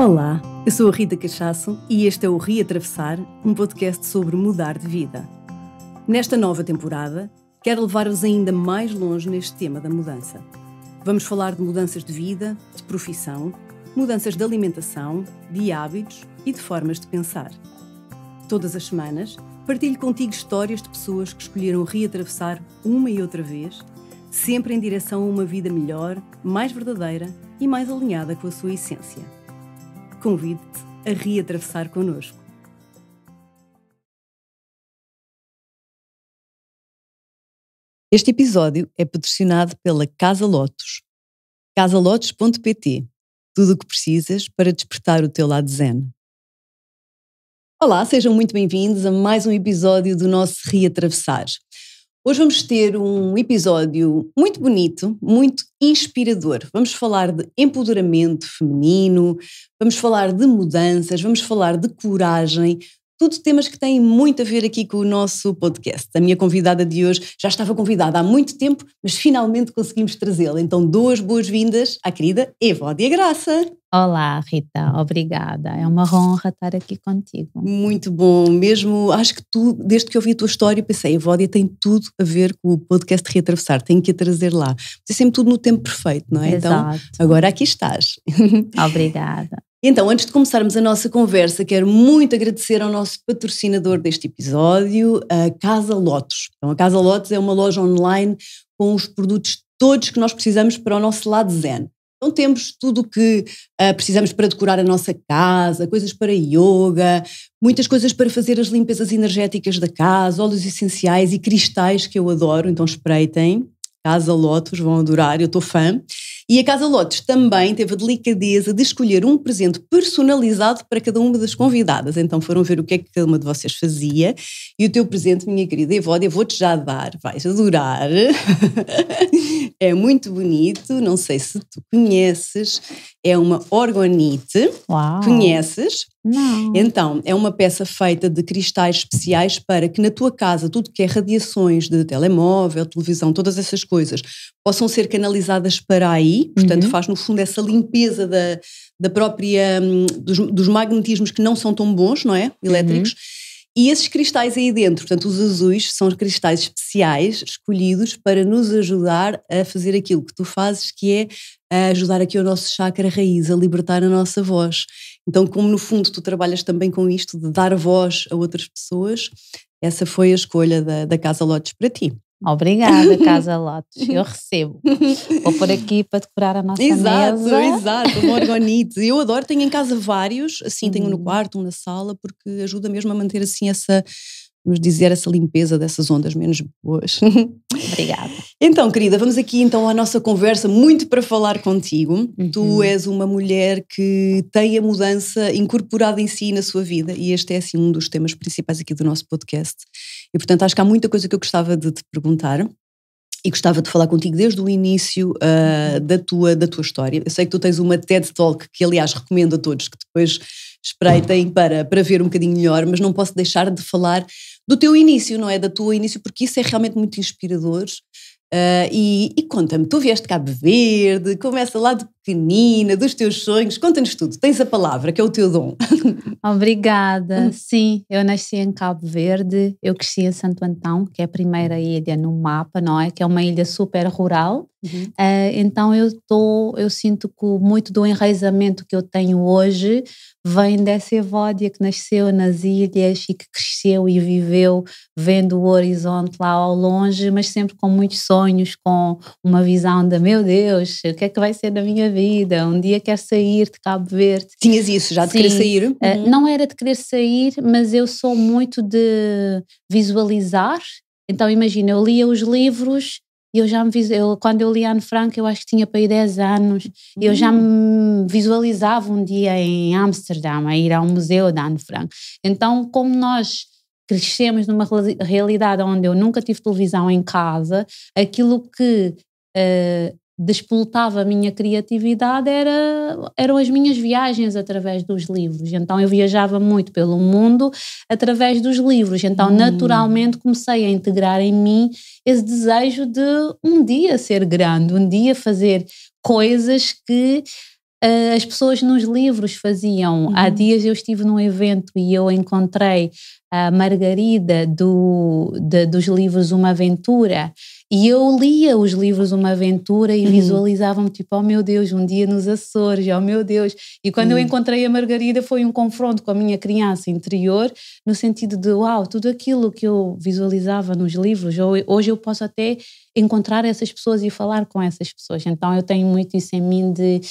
Olá, eu sou a Rita Cachaço e este é o Reatravessar, um podcast sobre mudar de vida. Nesta nova temporada, quero levar-vos ainda mais longe neste tema da mudança. Vamos falar de mudanças de vida, de profissão, mudanças de alimentação, de hábitos e de formas de pensar. Todas as semanas, partilho contigo histórias de pessoas que escolheram reatravessar uma e outra vez, sempre em direção a uma vida melhor, mais verdadeira e mais alinhada com a sua essência. Convido-te a reatravessar connosco. Este episódio é patrocinado pela Casa Lotos. casalotos.pt Tudo o que precisas para despertar o teu lado zen. Olá, sejam muito bem-vindos a mais um episódio do nosso Reatravessar. Hoje vamos ter um episódio muito bonito, muito inspirador. Vamos falar de empoderamento feminino, vamos falar de mudanças, vamos falar de coragem, tudo temas que têm muito a ver aqui com o nosso podcast. A minha convidada de hoje já estava convidada há muito tempo, mas finalmente conseguimos trazê-la. Então, duas boas-vindas à querida Evódia Graça. Olá, Rita, obrigada. É uma honra estar aqui contigo. Muito bom, mesmo. Acho que tu, desde que ouvi a tua história, pensei, que Vódia tem tudo a ver com o podcast de Reatravessar, tenho que a trazer lá. Tem é sempre tudo no tempo perfeito, não é? Então, Exato. Então, agora aqui estás. Obrigada. Então, antes de começarmos a nossa conversa, quero muito agradecer ao nosso patrocinador deste episódio, a Casa Lotus. Então, a Casa Lotus é uma loja online com os produtos todos que nós precisamos para o nosso lado zen. Então temos tudo o que uh, precisamos para decorar a nossa casa, coisas para yoga, muitas coisas para fazer as limpezas energéticas da casa, óleos essenciais e cristais que eu adoro, então espreitem. Casa Lotus, vão adorar, eu estou fã. E a Casa Lotes também teve a delicadeza de escolher um presente personalizado para cada uma das convidadas. Então foram ver o que é que cada uma de vocês fazia. E o teu presente, minha querida Evódia, eu vou-te já dar, vais adorar. é muito bonito, não sei se tu conheces, é uma orgonite. Uau. Conheces? Não. Então, é uma peça feita de cristais especiais para que na tua casa tudo que é radiações de telemóvel, televisão, todas essas coisas possam ser canalizadas para aí portanto uhum. faz no fundo essa limpeza da, da própria, hum, dos, dos, magnetismos que não são tão bons, não é? Elétricos. Uhum. E esses cristais aí dentro, portanto, os azuis, são cristais especiais escolhidos para nos ajudar a fazer aquilo que tu fazes, que é eh, ajudar aqui o nosso chakra raiz, a libertar a nossa voz. Então, como no fundo tu trabalhas também com isto de dar voz a outras pessoas, essa foi a escolha da, da Casa Lotes para ti. Obrigada, Casa lotus Eu recebo. Vou por aqui para decorar a nossa exato, mesa. Exato, exato. Morgonite. Eu adoro. Tenho em casa vários. Assim, uhum. tenho no uhum. quarto, um na sala, porque ajuda mesmo a manter assim essa vamos dizer, essa limpeza dessas ondas menos boas. Obrigada. então, querida, vamos aqui então à nossa conversa, muito para falar contigo. Uhum. Tu és uma mulher que tem a mudança incorporada em si e na sua vida, e este é assim um dos temas principais aqui do nosso podcast. E portanto, acho que há muita coisa que eu gostava de te perguntar. E gostava de falar contigo desde o início uh, uhum. da, tua, da tua história. Eu sei que tu tens uma TED Talk que, aliás, recomendo a todos que depois espreitem uhum. para, para ver um bocadinho melhor, mas não posso deixar de falar do teu início, não é? Da tua início, porque isso é realmente muito inspirador. Uh, e, e conta-me, tu vieste cá Cabo Verde, começa lá de feminina, dos teus sonhos. Conta-nos tudo. Tens a palavra, que é o teu dom. Obrigada. Sim, eu nasci em Cabo Verde, eu cresci em Santo Antão, que é a primeira ilha no mapa, não é? Que é uma ilha super rural. Uhum. Uh, então eu tô, eu sinto que muito do enraizamento que eu tenho hoje vem dessa evódia que nasceu nas ilhas e que cresceu e viveu vendo o horizonte lá ao longe, mas sempre com muitos sonhos, com uma visão de meu Deus, o que é que vai ser da minha vida? vida, um dia quer sair de Cabo Verde. Tinhas isso já de Sim. querer sair? Eh, uhum. Não era de querer sair, mas eu sou muito de visualizar. Então imagina, eu lia os livros e eu já me eu, quando eu li Anne Frank, eu acho que tinha para aí 10 anos, uhum. eu já hum. me visualizava um dia em Amsterdã a ir ao museu da Anne Frank. Então, como nós crescemos numa realidade onde eu nunca tive televisão em casa, aquilo que eh, despoletava a minha criatividade era, eram as minhas viagens através dos livros. Então eu viajava muito pelo mundo através dos livros. Então hum. naturalmente comecei a integrar em mim esse desejo de um dia ser grande, um dia fazer coisas que uh, as pessoas nos livros faziam. Hum. Há uhum. dias eu estive num evento e eu encontrei a Margarida do, de, dos livros Uma Aventura e eu lia os livros Uma Aventura e uhum. visualizava-me tipo, oh meu Deus, um dia nos Açores, oh meu Deus. E quando uhum. eu encontrei a Margarida foi um confronto com a minha criança interior, no sentido de, uau, tudo aquilo que eu visualizava nos livros, hoje eu posso até encontrar essas pessoas e falar com essas pessoas. Então eu tenho muito isso em mim de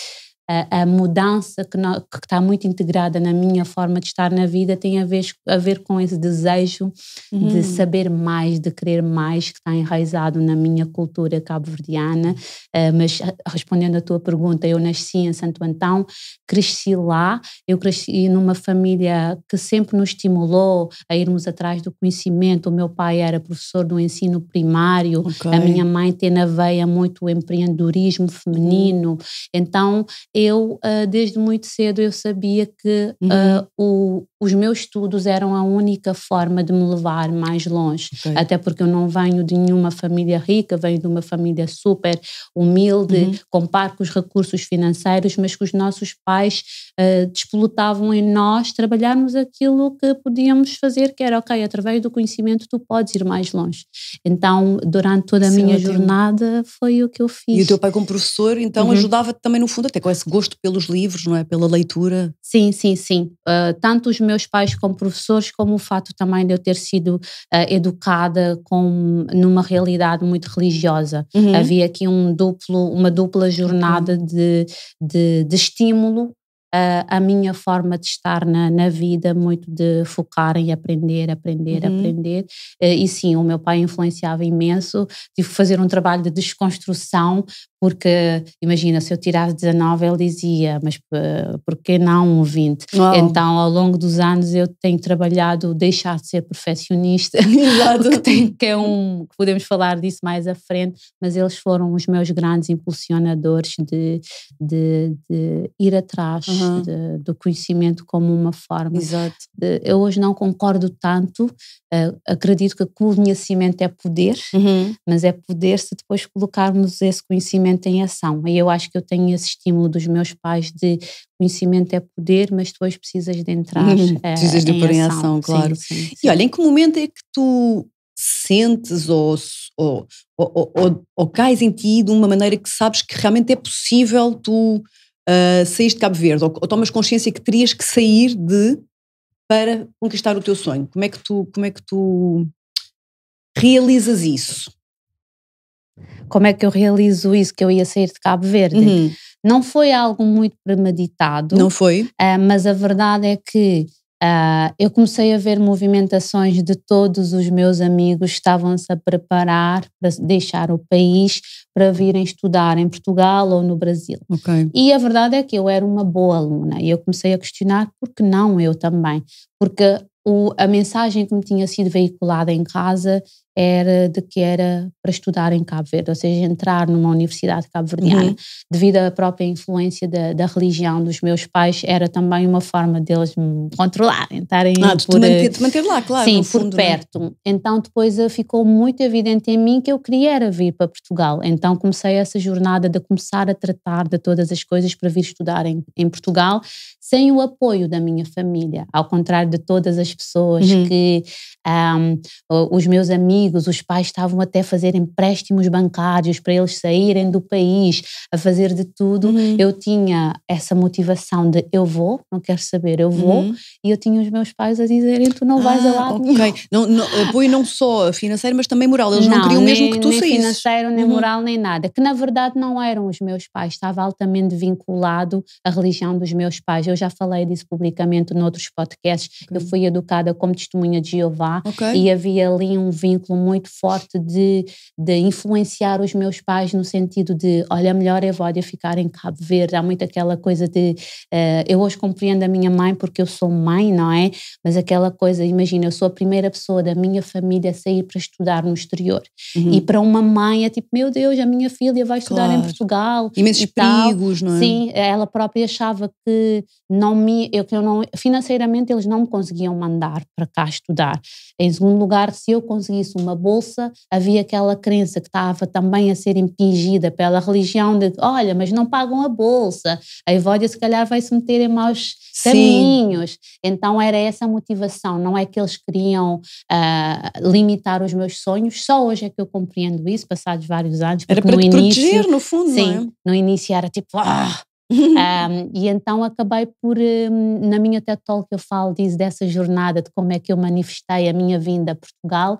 a, a mudança que, que, está muito integrada na minha forma de estar na vida tem a ver, a ver com esse desejo uhum. de hum. saber mais, de querer mais, que está enraizado na minha cultura cabo-verdiana. Uh, mas eh, respondendo à tua pergunta, eu nasci em Santo Antão, cresci lá, eu cresci numa família que sempre nos estimulou a irmos atrás do conhecimento. O meu pai era professor do ensino primário, okay. a minha mãe tem na veia muito empreendedorismo feminino. Uhum. Então, eu, ah, desde muito cedo, eu sabia que ah, uhum. uh, o, os meus estudos eram a única forma de me levar mais longe. Okay. Até porque eu não venho de nenhuma família rica, venho de uma família super humilde, uhum. com parcos recursos financeiros, mas que os nossos pais uh, ah, despolutavam em nós trabalharmos aquilo que podíamos fazer, que era, ok, através do conhecimento tu podes ir mais longe. Então, durante toda a Sim, é minha jornada, foi o que eu fiz. E o teu pai como professor, então, uhum. ajudava também, no fundo, até com esse gosto pelos livros, não é? Pela leitura. Sim, sim, sim. Uh, tanto os meus pais como professores, como o fato também de eu ter sido uh, educada com, numa realidade muito religiosa. Uhum. Havia aqui um duplo, uma dupla jornada uhum. de, de, de estímulo a, a minha forma de estar na, na vida, muito de focar em aprender, aprender, uhum. aprender. Eh, e sim, o meu pai influenciava imenso. Tive que fazer um trabalho de desconstrução, porque imagina, se eu tirasse 19, ele dizia, mas eh, por que não um 20? Uau. Então, ao longo dos anos, eu tenho trabalhado deixar de ser perfeccionista, que, tem, que é um. Podemos falar disso mais à frente, mas eles foram os meus grandes impulsionadores de, de, de ir atrás uhum. de, do conhecimento como uma forma. Exato. De, eu hoje não concordo tanto, uh, acredito que conhecimento é poder, uhum. mas é poder se depois colocarmos esse conhecimento em ação. E eu acho que eu tenho esse estímulo dos meus pais de conhecimento é poder, mas depois precisas de entrar. Uhum. Eh, precisas de em pôr em ação, ação claro. Sim, sim, sim. E olha, em que momento é que tu sentes ou, ou, ou, ou, ou cais em ti de uma maneira que sabes que realmente é possível tu uh, saís de Cabo Verde ou, ou, tomas consciência que terias que sair de para conquistar o teu sonho? Como é que tu, como é que tu realizas isso? Como é que eu realizo isso que eu ia sair de Cabo Verde? Uhum. Não foi algo muito premeditado. Não foi. Uh, mas a verdade é que Uh, eu comecei a ver movimentações de todos os meus amigos estavam-se a preparar para deixar o país para virem estudar em Portugal ou no Brasil. Okay. E a verdade é que eu era uma boa aluna e eu comecei a questionar por que não eu também, porque o, a mensagem que me tinha sido veiculada em casa era de que era para estudar em Cabo Verde, ou seja, entrar numa universidade cabo-verdiana. Uhum. Devido à própria influência da, da, religião dos meus pais, era também uma forma deles me controlarem, estarem ah, por, te manter, eh, manter, lá, claro. Sim, fundo, por é? perto. Né? Então depois eh, ficou muito evidente em mim que eu queria era vir para Portugal. Então comecei essa jornada de começar a tratar de todas as coisas para vir estudar em, em Portugal, sem o apoio da minha família, ao contrário de todas as pessoas uhum. que um, os meus amigos amigos, os pais estavam até a fazer empréstimos bancários para eles saírem do país, a fazer de tudo. Uhum. Eu tinha essa motivação de eu vou, não quero saber, eu vou. Uhum. E eu tinha os meus pais a dizerem tu não vais ah, a lado okay. nenhum. Não, não, apoio não só financeiro, mas também moral. Eles não, não queriam nem, mesmo que tu nem saísses. financeiro, nem uhum. moral, nem nada. Que na verdade não eram os meus pais. Estava altamente vinculado à religião dos meus pais. Eu já falei disso publicamente noutros podcasts. Okay. Eu fui educada como testemunha de Jeová okay. e havia ali um vínculo muito forte de, de influenciar os meus pais no sentido de, olha, melhor é vódia ficar em Cabo Verde. Há muito aquela coisa de, uh, eu hoje compreendo a minha mãe porque eu sou mãe, não é? Mas aquela coisa, imagina, eu sou a primeira pessoa da minha família a sair para estudar no exterior. Uhum. E para uma mãe é tipo, meu Deus, a minha filha vai estudar claro. em Portugal. Imensos perigos, não é? Sim, ela própria achava que não me, eu, que eu não, financeiramente eles não me conseguiam mandar para cá estudar. Em segundo lugar, se eu conseguisse um uma bolsa, havia aquela crença que estava também a ser impingida pela religião de olha, mas não pagam a bolsa, a Evódia se calhar vai se meter em maus Sim. caminhos. Então era essa a motivação, não é que eles queriam uh, limitar os meus sonhos, só hoje é que eu compreendo isso, passados vários anos. Era para no te início, proteger, no fundo, sim, não é? no início era tipo, ah, um, e então acabei por, um, na minha TED Talk eu falo diz dessa jornada, de como é que eu manifestei a minha vinda a Portugal,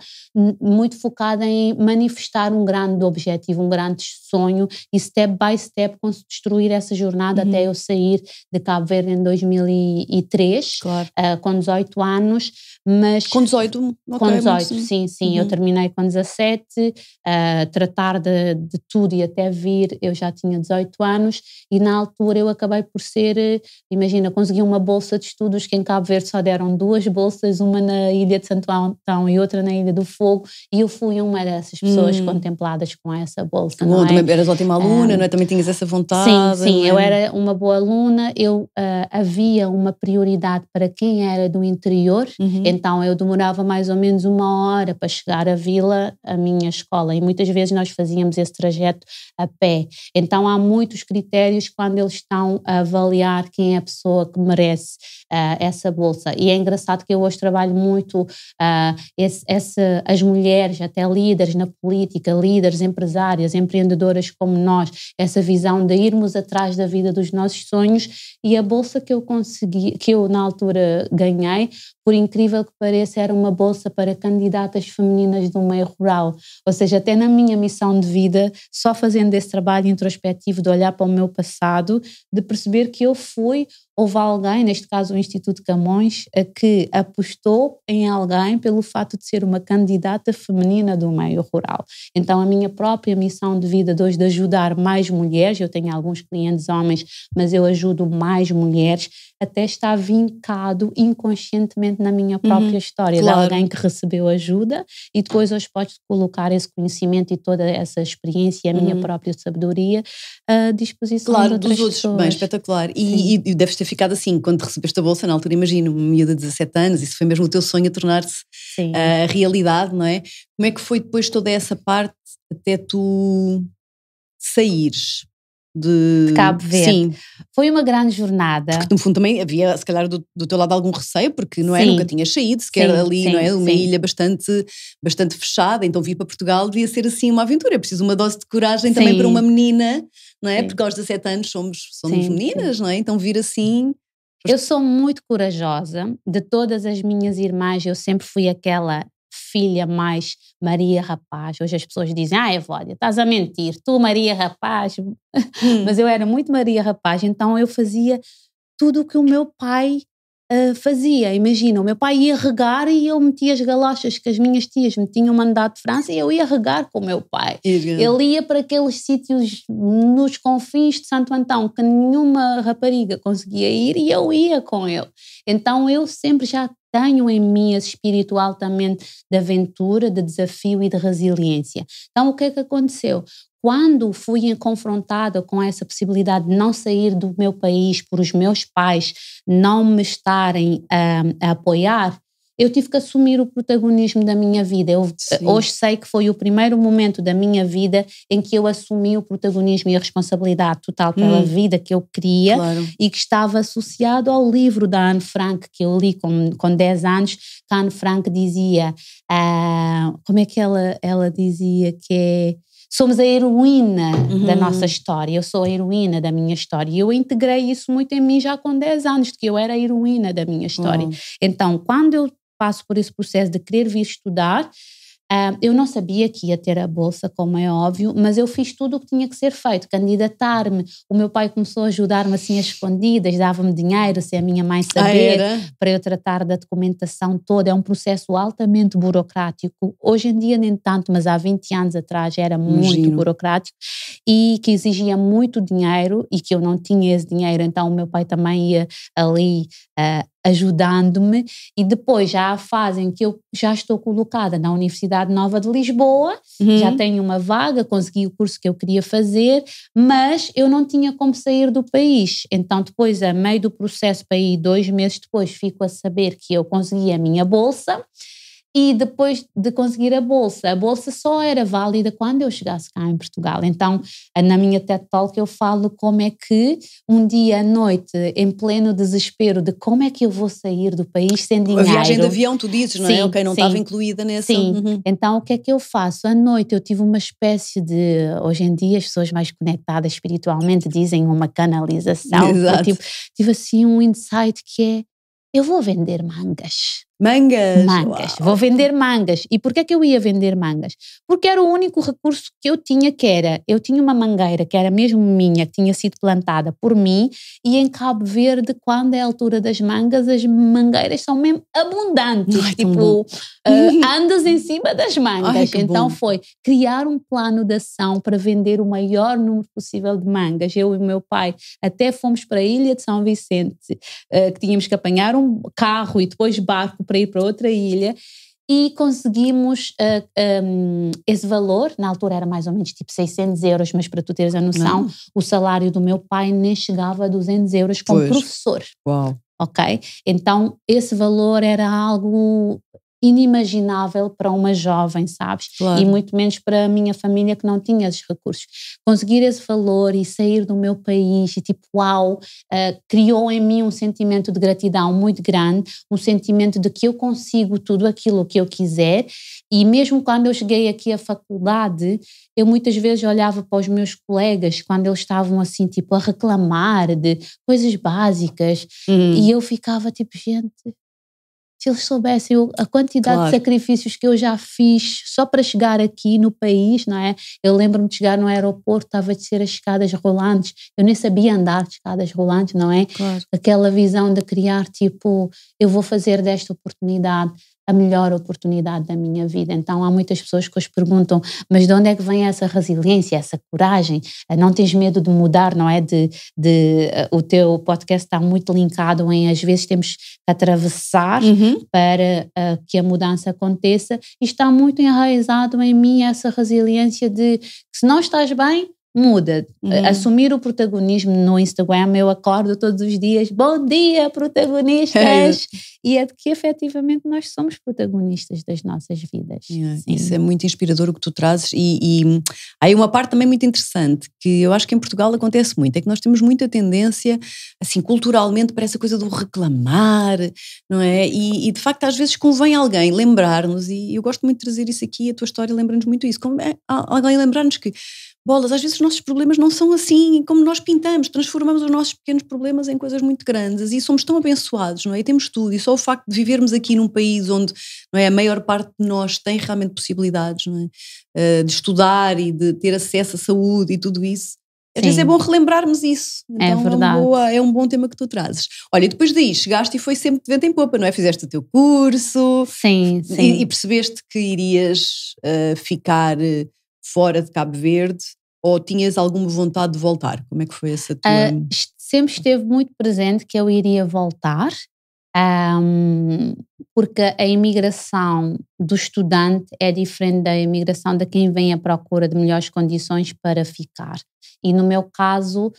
muito focada em manifestar um grande objetivo, um grande sonho e step by step construir essa jornada uhum. até eu sair de Cabo Verde em 2003, claro. uh, com 18 anos. Mas, com 18? Okay, com 18, sim, sim. sim. Uhum. Eu terminei com 17, uh, ah, tratar de, de, tudo e até vir, eu já tinha 18 anos e na altura eu acabei por ser, imagina, consegui uma bolsa de estudos que em Cabo Verde só deram duas bolsas, uma na Ilha de Santo Antão e outra na Ilha do Fogo e eu fui uma dessas pessoas uhum. contempladas com essa bolsa, Bom, não é? Eras ótima ah, aluna, não é? Também tinhas essa vontade. Sim, sim, é? eu era uma boa aluna, eu uh, havia uma prioridade para quem era do interior, uhum então eu demorava mais ou menos uma hora para chegar à vila, à minha escola, e muitas vezes nós fazíamos esse trajeto a pé. Então há muitos critérios quando eles estão a avaliar quem é a pessoa que merece uh, essa bolsa. E é engraçado que eu hoje trabalho muito uh, esse, esse, as mulheres, até líderes na política, líderes, empresárias, empreendedoras como nós, essa visão de irmos atrás da vida dos nossos sonhos e a bolsa que eu consegui, que eu na altura ganhei, por incrível que pareça, era uma bolsa para candidatas femininas do meio rural. Ou seja, até na minha missão de vida, só fazendo esse trabalho introspectivo de olhar para o meu passado, de perceber que eu fui houve alguém, neste caso o Instituto Camões, que apostou em alguém pelo fato de ser uma candidata feminina do meio rural. Então, a minha própria missão de vida de hoje de ajudar mais mulheres, eu tenho alguns clientes homens, mas eu ajudo mais mulheres, até está vincado inconscientemente na minha uhum. própria uhum, história, claro. de alguém que recebeu ajuda e depois hoje podes colocar esse conhecimento e toda essa experiência e a minha uhum. própria sabedoria à disposição claro, de outras dos outros. Pessoas. Bem, espetacular. E, e, e deves ter ficado assim quando recebeste a bolsa na altura, imagino, uma miúda de 17 anos, isso foi mesmo o teu sonho a tornar-se uh, realidade, não é? Como é que foi depois toda essa parte até tu saíres? de, de Cabo Verde. Sim. Foi uma grande jornada. Porque, no fundo, também havia, se calhar, do, do teu lado algum receio, porque não é? Nunca tinha saído, sequer sim, ali, sim, não é? Uma ilha bastante, bastante fechada. Então, vir para Portugal devia ser assim uma aventura. É preciso uma dose de coragem também para uma menina, não é? Porque aos 17 anos somos, somos meninas, não é? Então, vir assim. Eu sou muito corajosa. De todas as minhas irmãs, eu sempre fui aquela filha mais Maria Rapaz. Hoje as pessoas dizem, ah, Evódia, estás a mentir, tu Maria Rapaz. Hum. Mas eu era muito Maria Rapaz, então eu fazia tudo o que o meu pai uh, fazia. Imagina, o meu pai ia regar e eu metia as galochas que as minhas tias me tinham mandado de França e eu ia regar com o meu pai. Ele ia para aqueles sítios nos confins de Santo Antão que nenhuma rapariga conseguia ir e eu ia com ele. Então eu sempre já tenho em mim esse espírito altamente de aventura, de desafio e de resiliência. Então, o que é que aconteceu? Quando fui confrontada com essa possibilidade de não sair do meu país por os meus pais não me estarem a, ah, a apoiar, eu tive que assumir o protagonismo da minha vida. Eu, hoje sei que foi o primeiro momento da minha vida em que eu assumi o protagonismo e a responsabilidade total pela hum. vida que eu queria claro. e que estava associado ao livro da Anne Frank, que eu li com, com 10 anos, que a Anne Frank dizia, uh, como é que ela, ela dizia que é somos a heroína uhum. da nossa história, eu sou a heroína da minha história. E eu integrei isso muito em mim já com 10 anos, de que eu era a heroína da minha história. Uhum. Então, quando eu passo por esse processo de querer vir estudar. Uh, eu não sabia que ia ter a bolsa, como é óbvio, mas eu fiz tudo o que tinha que ser feito, candidatar-me. O meu pai começou a ajudar-me assim às escondidas, dava-me dinheiro sem a minha mãe ah, saber, ah, para eu tratar da documentação toda. É um processo altamente burocrático. Hoje em dia, nem tanto, mas há 20 anos atrás era Imagino. muito burocrático e que exigia muito dinheiro e que eu não tinha esse dinheiro, então o meu pai também ia ali. Uh, ajudando-me. E depois já a fase em que eu já estou colocada na Universidade Nova de Lisboa, uhum. já tenho uma vaga, consegui o curso que eu queria fazer, mas eu não tinha como sair do país. Então, depois, a meio do processo para ir, dois meses depois, fico a saber que eu consegui a minha bolsa e depois de conseguir a bolsa. A bolsa só era válida quando eu chegasse cá em Portugal. Então, na minha TED Talk eu falo como é que um dia à noite, em pleno desespero de como é que eu vou sair do país sem dinheiro. A viagem de avião, tu dizes, não é? sim, é? Ok, não estava incluída nessa. Sim. Uhum. Então, o que é que eu faço? À noite eu tive uma espécie de, hoje em dia as pessoas mais conectadas espiritualmente dizem uma canalização. Exato. Eu tive, tive assim um insight que é, eu vou vender mangas Mangas? Mangas. Uau. Vou vender mangas. E porquê é que eu ia vender mangas? Porque era o único recurso que eu tinha, que era, eu tinha uma mangueira que era mesmo minha, que tinha sido plantada por mim, e em Cabo Verde, quando é a altura das mangas, as mangueiras são mesmo abundantes. Ai, tipo, uh, andas em cima das mangas. Ai, então bom. foi criar um plano de ação para vender o maior número possível de mangas. Eu e o meu pai até fomos para a ilha de São Vicente, uh, que tínhamos que apanhar um carro e depois barco para ir para outra ilha e conseguimos uh, ah, um, esse valor, na altura era mais ou menos tipo 600 euros, mas para tu teres a noção, Não. Ah. o salário do meu pai nem chegava a 200 euros como pois. professor. Uau. Ok? Então, esse valor era algo inimaginável para uma jovem, sabes? Claro. E muito menos para a minha família que não tinha esses recursos. Conseguir esse valor e sair do meu país e tipo, uau, uh, criou em mim um sentimento de gratidão muito grande, um sentimento de que eu consigo tudo aquilo que eu quiser. E mesmo quando eu cheguei aqui à faculdade, eu muitas vezes olhava para os meus colegas quando eles estavam assim, tipo, a reclamar de coisas básicas. Uhum. E eu ficava tipo, gente, que eles soubessem a quantidade claro. de sacrifícios que eu já fiz só para chegar aqui no país, não é? Eu lembro-me de chegar no aeroporto, estava a descer as escadas rolantes, eu nem sabia andar de escadas rolantes, não é? Claro. Aquela visão de criar, tipo, eu vou fazer desta oportunidade a melhor oportunidade da minha vida. Então há muitas pessoas que os perguntam, mas de onde é que vem essa resiliência, essa coragem? Eh, não tens medo de mudar, não é? De, de eh, o teu podcast está muito linkado em às vezes temos que atravessar uhum. para uh, que a mudança aconteça e está muito enraizado em mim essa resiliência de se não estás bem, muda. Uhum. Assumir o protagonismo no Instagram, eu acordo todos os dias, bom dia, protagonistas! É. E é de que efetivamente nós somos protagonistas das nossas vidas. É. Isso é muito inspirador o que tu trazes. E, e há aí uma parte também muito interessante, que eu acho que em Portugal acontece muito, é que nós temos muita tendência, assim, culturalmente, para essa coisa do reclamar, não é? E, e de facto, às vezes convém alguém lembrar-nos, e eu gosto muito de trazer isso aqui, a tua história lembra-nos muito isso, como é, alguém lembrar-nos que bolas, às vezes os nossos problemas não são assim como nós pintamos, transformamos os nossos pequenos problemas em coisas muito grandes e somos tão abençoados, não é? E temos tudo e só o facto de vivermos aqui num país onde não é, a maior parte de nós tem realmente possibilidades não é? Uh, de estudar e de ter acesso à saúde e tudo isso, às Sim. vezes é bom relembrarmos isso. É então, é verdade. É, boa, é, um bom tema que tu trazes. Olha, e depois daí chegaste e foi sempre de vento em popa, não é? Fizeste o teu curso. Sim, sim. E, e percebeste que irias uh, ficar eh, fora de Cabo Verde ou tinhas alguma vontade de voltar? Como é que foi essa tua. Uh, sempre esteve muito presente que eu iria voltar, um, porque a imigração do estudante é diferente da imigração de quem vem à procura de melhores condições para ficar. E no meu caso,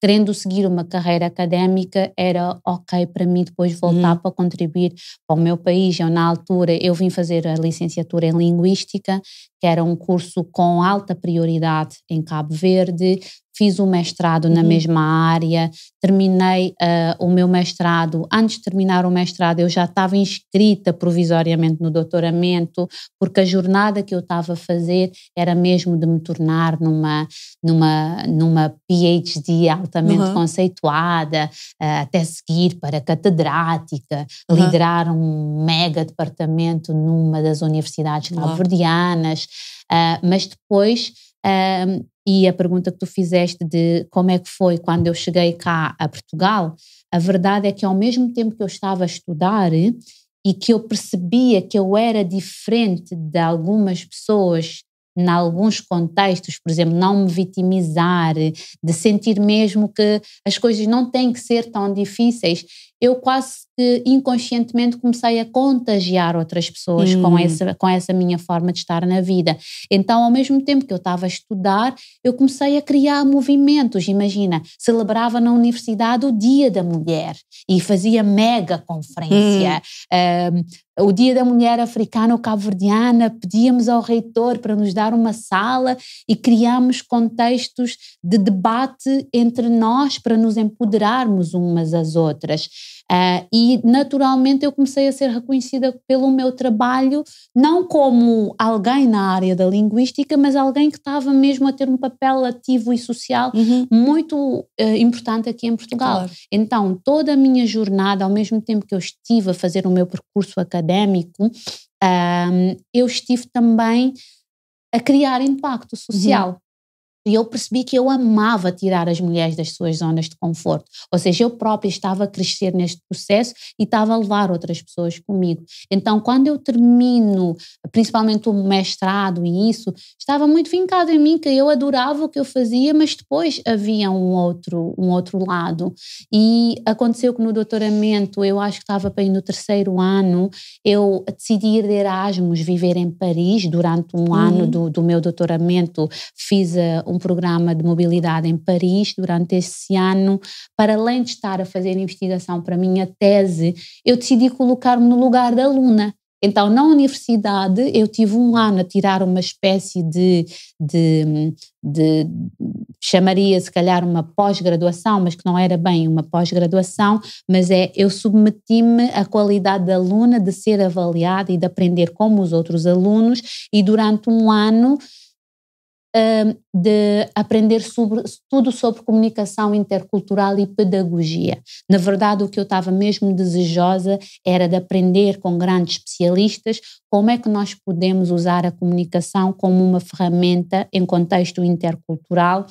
querendo seguir uma carreira académica, era ok para mim depois voltar hum. para contribuir para o meu país. Eu, na altura, eu vim fazer a licenciatura em Linguística, que era um curso com alta prioridade em Cabo Verde, fiz o mestrado uhum. na mesma área, terminei uh, o meu mestrado. Antes de terminar o mestrado, eu já estava inscrita provisoriamente no doutoramento, porque a jornada que eu estava a fazer era mesmo de me tornar numa, numa, numa PhD altamente uhum. conceituada, uh, até seguir para catedrática, uhum. liderar um mega departamento numa das universidades cabo-verdianas, uh, mas depois. Uh, e a pergunta que tu fizeste de como é que foi quando eu cheguei cá a Portugal, a verdade é que ao mesmo tempo que eu estava a estudar e que eu percebia que eu era diferente de algumas pessoas em alguns contextos, por exemplo, não me vitimizar, de sentir mesmo que as coisas não têm que ser tão difíceis, eu quase que inconscientemente comecei a contagiar outras pessoas hum. com, essa, com essa minha forma de estar na vida. Então, ao mesmo tempo que eu estava a estudar, eu comecei a criar movimentos. Imagina, celebrava na universidade o Dia da Mulher e fazia mega conferência. Hum. Um, o Dia da Mulher Africana ou Cabo-Verdiana, pedíamos ao reitor para nos dar uma sala e criámos contextos de debate entre nós para nos empoderarmos umas às outras. Uh, e naturalmente eu comecei a ser reconhecida pelo meu trabalho, não como alguém na área da linguística, mas alguém que estava mesmo a ter um papel ativo e social uhum. muito uh, importante aqui em Portugal. Claro. Então, toda a minha jornada, ao mesmo tempo que eu estive a fazer o meu percurso académico, uh, eu estive também a criar impacto uhum. social. Uhum. E eu percebi que eu amava tirar as mulheres das suas zonas de conforto. Ou seja, eu própria estava a crescer neste processo e estava a levar outras pessoas comigo. Então, quando eu termino, principalmente o mestrado e isso, estava muito vincado em mim que eu adorava o que eu fazia, mas depois havia um outro, um outro lado. E aconteceu que no doutoramento, eu acho que estava ir no terceiro ano, eu decidi ir de Erasmus, viver em Paris durante um uhum. ano do, do meu doutoramento. Fiz a eh, um programa de mobilidade em Paris durante esse ano. Para além de estar a fazer investigação para a minha tese, eu decidi colocar-me no lugar da aluna. Então, na universidade, eu tive um ano a tirar uma espécie de, de, de chamaria se calhar uma pós-graduação, mas que não era bem uma pós-graduação, mas é eu submeti-me à qualidade da aluna de ser avaliada e de aprender como os outros alunos, e durante um ano de aprender sobre, tudo sobre comunicação intercultural e pedagogia. Na verdade, o que eu estava mesmo desejosa era de aprender com grandes especialistas como é que nós podemos usar a comunicação como uma ferramenta em contexto intercultural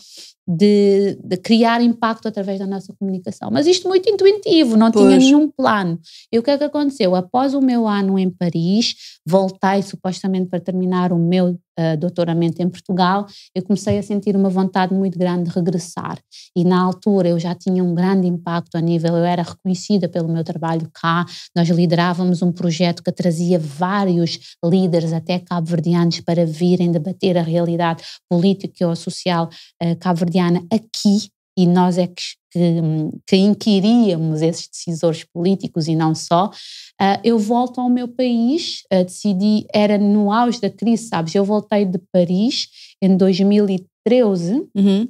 de, de, criar impacto através da nossa comunicação. Mas isto muito intuitivo, não pois. tinha nenhum plano. E o que é que aconteceu? Após o meu ano em Paris, voltei supostamente para terminar o meu uh, doutoramento em Portugal, eu comecei a sentir uma vontade muito grande de regressar. E na altura eu já tinha um grande impacto a nível, eu era reconhecida pelo meu trabalho cá, nós liderávamos um projeto que trazia vários líderes, até cabo-verdianos, para virem debater a realidade política ou social uh, cabo-verdiana cotidiana aqui e nós é que, que, que inquiríamos esses decisores políticos e não só. Ah, eu volto ao meu país, ah, decidi, era no auge da crise, sabes? Eu voltei de Paris em 2013. Uhum.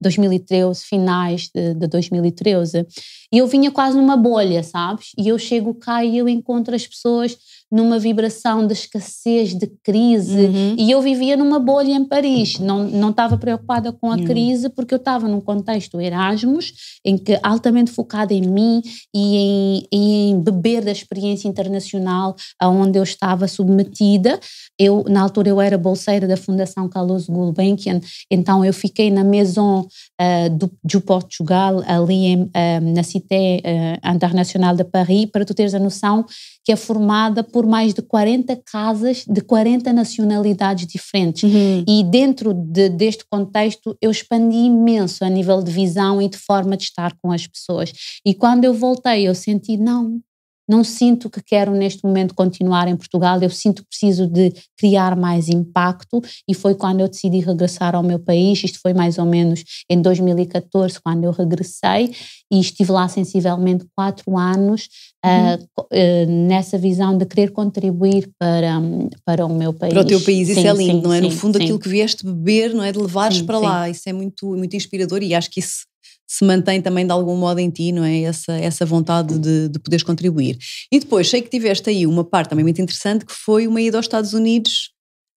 2013, finais de, de 2013, e eu vinha quase numa bolha, sabes? E eu chego cá e eu encontro as pessoas numa vibração de escassez, de crise. Uhum. E eu vivia numa bolha em Paris. Não, não estava preocupada com a uhum. crise, porque eu estava num contexto Erasmus, em que altamente focada em mim e em, e em beber da experiência internacional aonde eu estava submetida. Eu, na altura, eu era bolseira da Fundação Carlos Gulbenkian, então eu fiquei na maison uh, do, de Portugal, ali em, uh, na Cité uh, Internacional de Paris, para tu teres a noção que é formada por mais de 40 casas de 40 nacionalidades diferentes. Uhum. E dentro de, deste contexto, eu expandi imenso a nível de visão e de forma de estar com as pessoas. E quando eu voltei, eu senti, não, não sinto que quero neste momento continuar em Portugal, eu sinto que preciso de criar mais impacto e foi quando eu decidi regressar ao meu país, isto foi mais ou menos em 2014 quando eu regressei e estive lá sensivelmente quatro anos eh, uhum. uh, uh, nessa visão de querer contribuir para, para o meu país. Para o teu país, sim, isso é lindo, sim, não é? Sim, no fundo aquilo que vieste beber, não é? De levares para lá, isso é muito, muito inspirador e acho que isso se mantém também de algum modo em ti, não é? Essa, essa vontade de, de poderes contribuir. E depois, sei que tiveste aí uma parte também muito interessante que foi uma ida aos Estados Unidos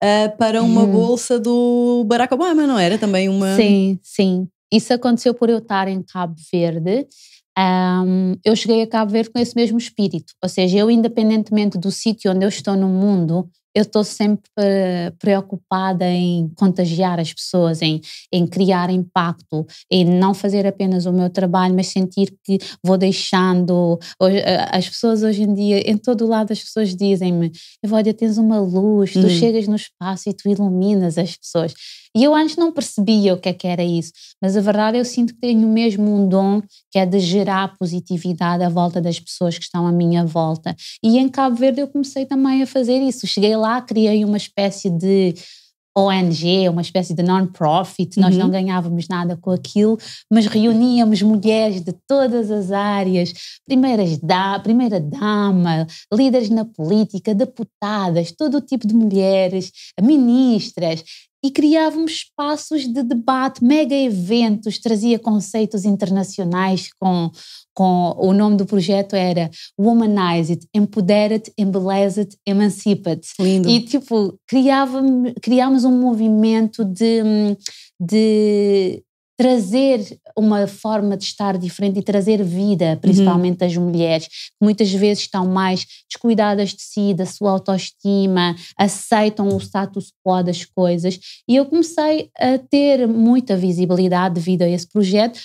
uh, para uma hum. bolsa do Barack Obama, não era? Também uma. Sim, sim. Isso aconteceu por eu estar em Cabo Verde. Um, eu cheguei a Cabo Verde com esse mesmo espírito, ou seja, eu, independentemente do sítio onde eu estou no mundo, eu estou sempre eh, preocupada em contagiar as pessoas, em, em criar impacto, em não fazer apenas o meu trabalho, mas sentir que vou deixando. Eh, as pessoas hoje em dia, em todo lado, as pessoas dizem-me: olha, tens uma luz, tu hum. chegas no espaço e tu iluminas as pessoas. E eu antes não percebia o que é que era isso, mas a verdade é eu sinto que tenho mesmo um dom que é de gerar positividade à volta das pessoas que estão à minha volta. E em Cabo Verde eu comecei também a fazer isso. Cheguei lá, criei uma espécie de ONG, uma espécie de non-profit, nós uhum. não ganhávamos nada com aquilo, mas reuníamos mulheres de todas as áreas, primeiras da, primeira dama, líderes na política, deputadas, todo o tipo de mulheres, ministras, e criávamos espaços de debate, mega eventos, trazia conceitos internacionais com, com o nome do projeto era Womanize It, Empodera-te, Embeleza-te, Emancipa-te. Lindo. E tipo, criávamos, criámos um movimento de, de trazer uma forma de estar diferente e trazer vida, uhum. principalmente uhum. mulheres, que muitas vezes estão mais descuidadas de si, da sua autoestima, aceitam o status quo das coisas. E eu comecei a ter muita visibilidade devido a esse projeto.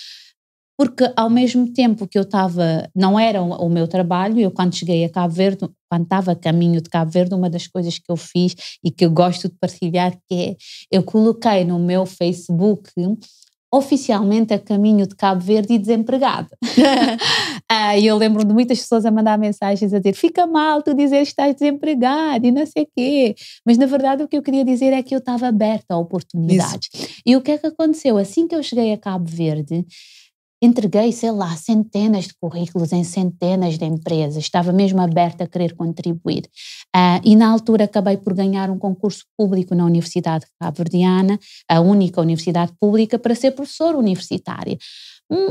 Porque ao mesmo tempo que eu estava, não era o meu trabalho, eu quando cheguei a Cabo Verde, quando estava a caminho de Cabo Verde, uma das coisas que eu fiz e que eu gosto de partilhar que é, eu coloquei no meu Facebook oficialmente a caminho de Cabo Verde e desempregada. Ah, e eu lembro de muitas pessoas a mandar mensagens a dizer: fica mal tu dizer que estás desempregado e não sei o quê. Mas na verdade o que eu queria dizer é que eu estava aberta a oportunidades. Isso. E o que é que aconteceu? Assim que eu cheguei a Cabo Verde, Entreguei, sei lá, centenas de currículos em centenas de empresas, estava mesmo aberta a querer contribuir. Uh, e na altura acabei por ganhar um concurso público na Universidade Cabo-Verdiana, a única universidade pública, para ser professora universitária.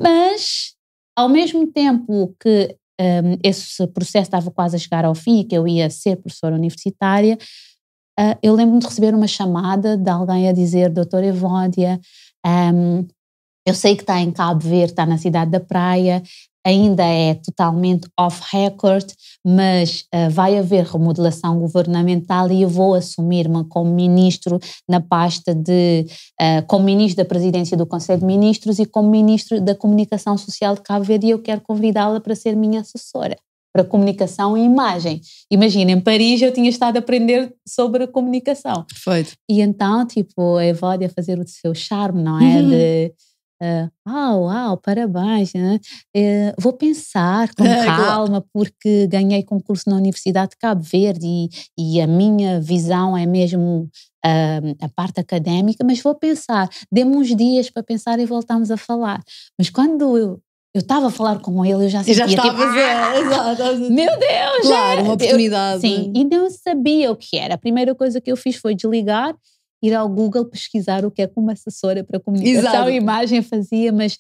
Mas, ao mesmo tempo que um, esse processo estava quase a chegar ao fim e que eu ia ser professora universitária, uh, eu lembro-me de receber uma chamada de alguém a dizer: Doutora Evódia, um, eu sei que está em Cabo Verde, está na cidade da praia, ainda é totalmente off-record, mas uh, vai haver remodelação governamental e eu vou assumir-me como ministro na pasta de, uh, como ministro da presidência do Conselho de Ministros e como ministro da Comunicação Social de Cabo Verde e eu quero convidá-la para ser minha assessora para comunicação e imagem. Imagina, em Paris eu tinha estado a aprender sobre a comunicação. Perfeito. E então, tipo, a Evódia fazer o seu charme, não é? Uhum. De, Uh, ah, uau, parabéns. Né? Uh, vou pensar com calma, porque ganhei concurso na Universidade de Cabo Verde e, e a minha visão é mesmo uh, a parte académica, mas vou pensar. Demos uns dias para pensar e voltamos a falar. Mas quando eu eu estava a falar com ele, eu já sabia Eu já tipo, estava tipo, a ver, ah, Meu Deus! Claro, é. uma oportunidade. Eu, sim, e não sabia o que era. A primeira coisa que eu fiz foi desligar ir ao Google pesquisar o que é que uma assessora para comunicação Exato. e imagem fazia, mas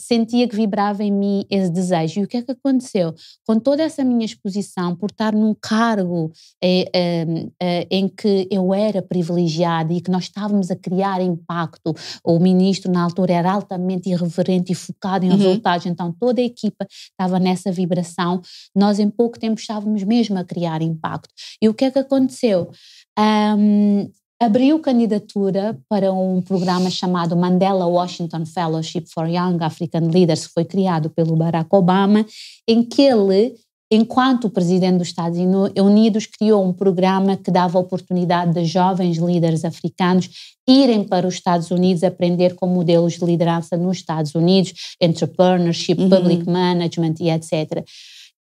sentia que vibrava em mim esse desejo. E o que é que aconteceu? Com toda essa minha exposição, por estar num cargo eh, eh, eh, em que eu era privilegiada e que nós estávamos a criar impacto, o ministro na altura era altamente irreverente e focado em uhum. resultados, então toda a equipa estava nessa vibração, nós em pouco tempo estávamos mesmo a criar impacto. E o que é que aconteceu? Um, abriu candidatura para um programa chamado Mandela Washington Fellowship for Young African Leaders, que foi criado pelo Barack Obama, em que ele, enquanto presidente dos Estados Unidos, criou um programa que dava oportunidade de jovens líderes africanos irem para os Estados Unidos aprender com modelos de liderança nos Estados Unidos, entrepreneurship, uhum. public management e etc.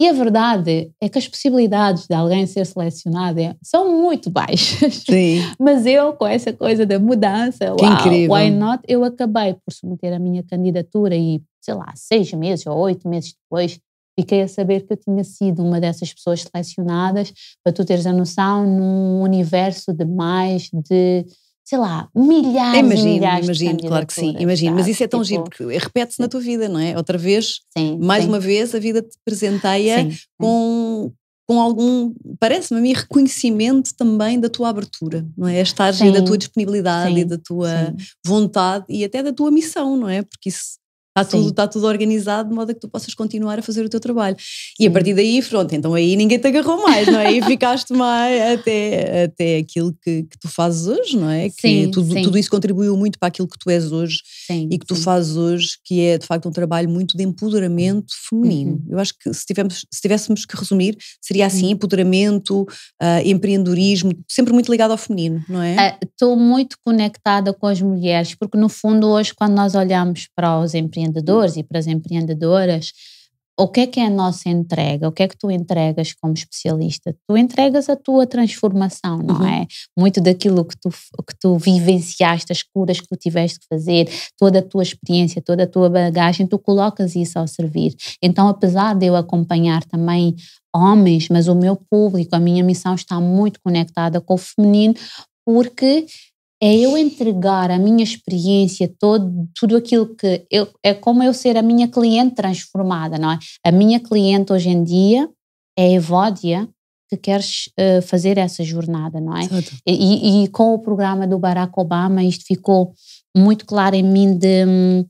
E a verdade é que as possibilidades de alguém ser selecionado é, são muito baixas. Sim. Mas eu, com essa coisa da mudança, que uau, incrível. why not? Eu acabei por submeter a minha candidatura e, sei lá, seis meses ou oito meses depois, fiquei a saber que eu tinha sido uma dessas pessoas selecionadas, para tu teres a noção, num universo de mais de sei lá, milhares imagino, e milhares imagino, de claro que sim, imagino, tá? mas isso é tão tipo, giro porque repete-se na tua vida, não é? Outra vez, sim, mais sim. uma vez a vida te presenteia sim, com com algum, parece-me a mim, reconhecimento também da tua abertura, não é? Esta e da tua disponibilidade e da tua vontade e até da tua missão, não é? Porque isso Está tudo, está tudo organizado de modo a que tu possas continuar a fazer o teu trabalho. E a uhum. partir daí, pronto, então aí ninguém te agarrou mais, não é? E ficaste mais até, até aquilo que, que tu fazes hoje, não é? Que sim, tudo, sim. tudo isso contribuiu muito para aquilo que tu és hoje sim, e que tu fazes hoje, que é de facto um trabalho muito de empoderamento feminino. Uhum. Eu acho que se, tivemos, se tivéssemos que resumir, seria assim: uhum. empoderamento, uh, empreendedorismo, sempre muito ligado ao feminino, não é? Estou uh, ah, muito conectada com as mulheres, porque no fundo, hoje, quando nós olhamos para os empreendedores, empreendedores e para as empreendedoras, o que é que é a nossa entrega? O que é que tu entregas como especialista? Tu entregas a tua transformação, não uhum. é? Muito daquilo que tu, que tu vivenciaste, as curas que tu tiveste que fazer, toda a tua experiência, toda a tua bagagem, tu colocas isso ao servir. Então, apesar de eu acompanhar também homens, mas o meu público, a minha missão está muito conectada com o feminino, porque é eu entregar a minha experiência, todo, tudo aquilo que eu, é como eu ser a minha cliente transformada, não é? A minha cliente hoje em dia é a Evódia que queres uh, fazer essa jornada, não é? E, e, com o programa do Barack Obama isto ficou muito claro em mim de, hum,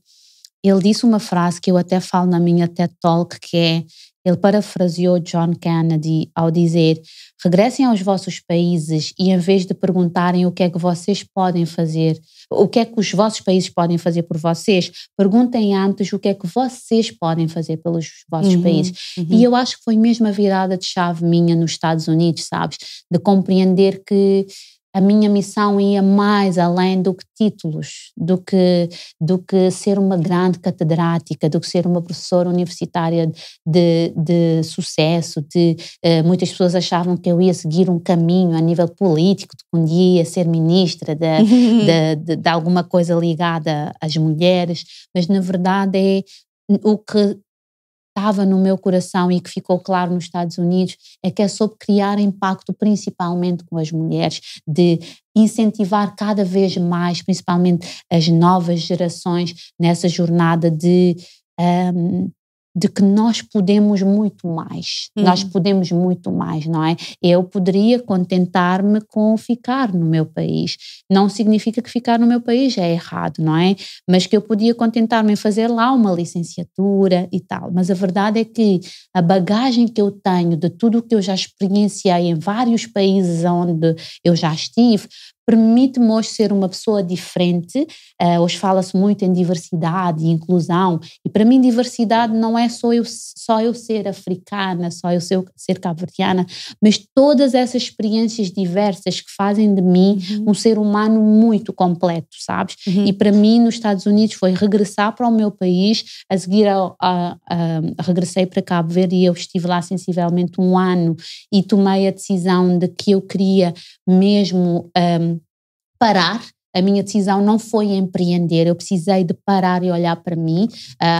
ele disse uma frase que eu até falo na minha TED Talk que é ele parafraseou John Kennedy ao dizer: regressem aos vossos países e, em vez de perguntarem o que é que vocês podem fazer, o que é que os vossos países podem fazer por vocês, perguntem antes o que é que vocês podem fazer pelos vossos uhum, países. Uhum. E eu acho que foi mesmo a virada de chave minha nos Estados Unidos, sabes? De compreender que a minha missão ia mais além do que títulos, do que, do que ser uma grande catedrática, do que ser uma professora universitária de, de sucesso. De, eh, muitas pessoas achavam que eu ia seguir um caminho a nível político, de que um dia ia ser ministra de, de, de, de alguma coisa ligada às mulheres, mas na verdade é o que estava no meu coração e que ficou claro nos Estados Unidos é que é sobre criar impacto principalmente com as mulheres, de incentivar cada vez mais, principalmente as novas gerações, nessa jornada de um, de que nós podemos muito mais. Hum. Nós uhum. podemos muito mais, não é? Eu poderia contentar-me com ficar no meu país. Não significa que ficar no meu país é errado, não é? Mas que eu podia contentar-me em fazer lá uma licenciatura e tal. Mas a verdade é que a bagagem que eu tenho de tudo o que eu já experienciei em vários países onde eu já estive, permite-me hoje ser uma pessoa diferente. Uh, hoje fala-se muito em diversidade e inclusão, e para mim diversidade não é só eu, só eu ser africana, só eu ser, ser cabo-verdiana, mas todas essas experiências diversas que fazem de mim uhum. um ser humano muito completo, sabes? Uhum. E para mim nos Estados Unidos foi regressar para o meu país, a seguir a, a, a, regressei para Cabo Verde e eu estive lá sensivelmente um ano e tomei a decisão de que eu queria mesmo um, parar a minha decisão não foi empreender, eu precisei de parar e olhar para mim. Uh,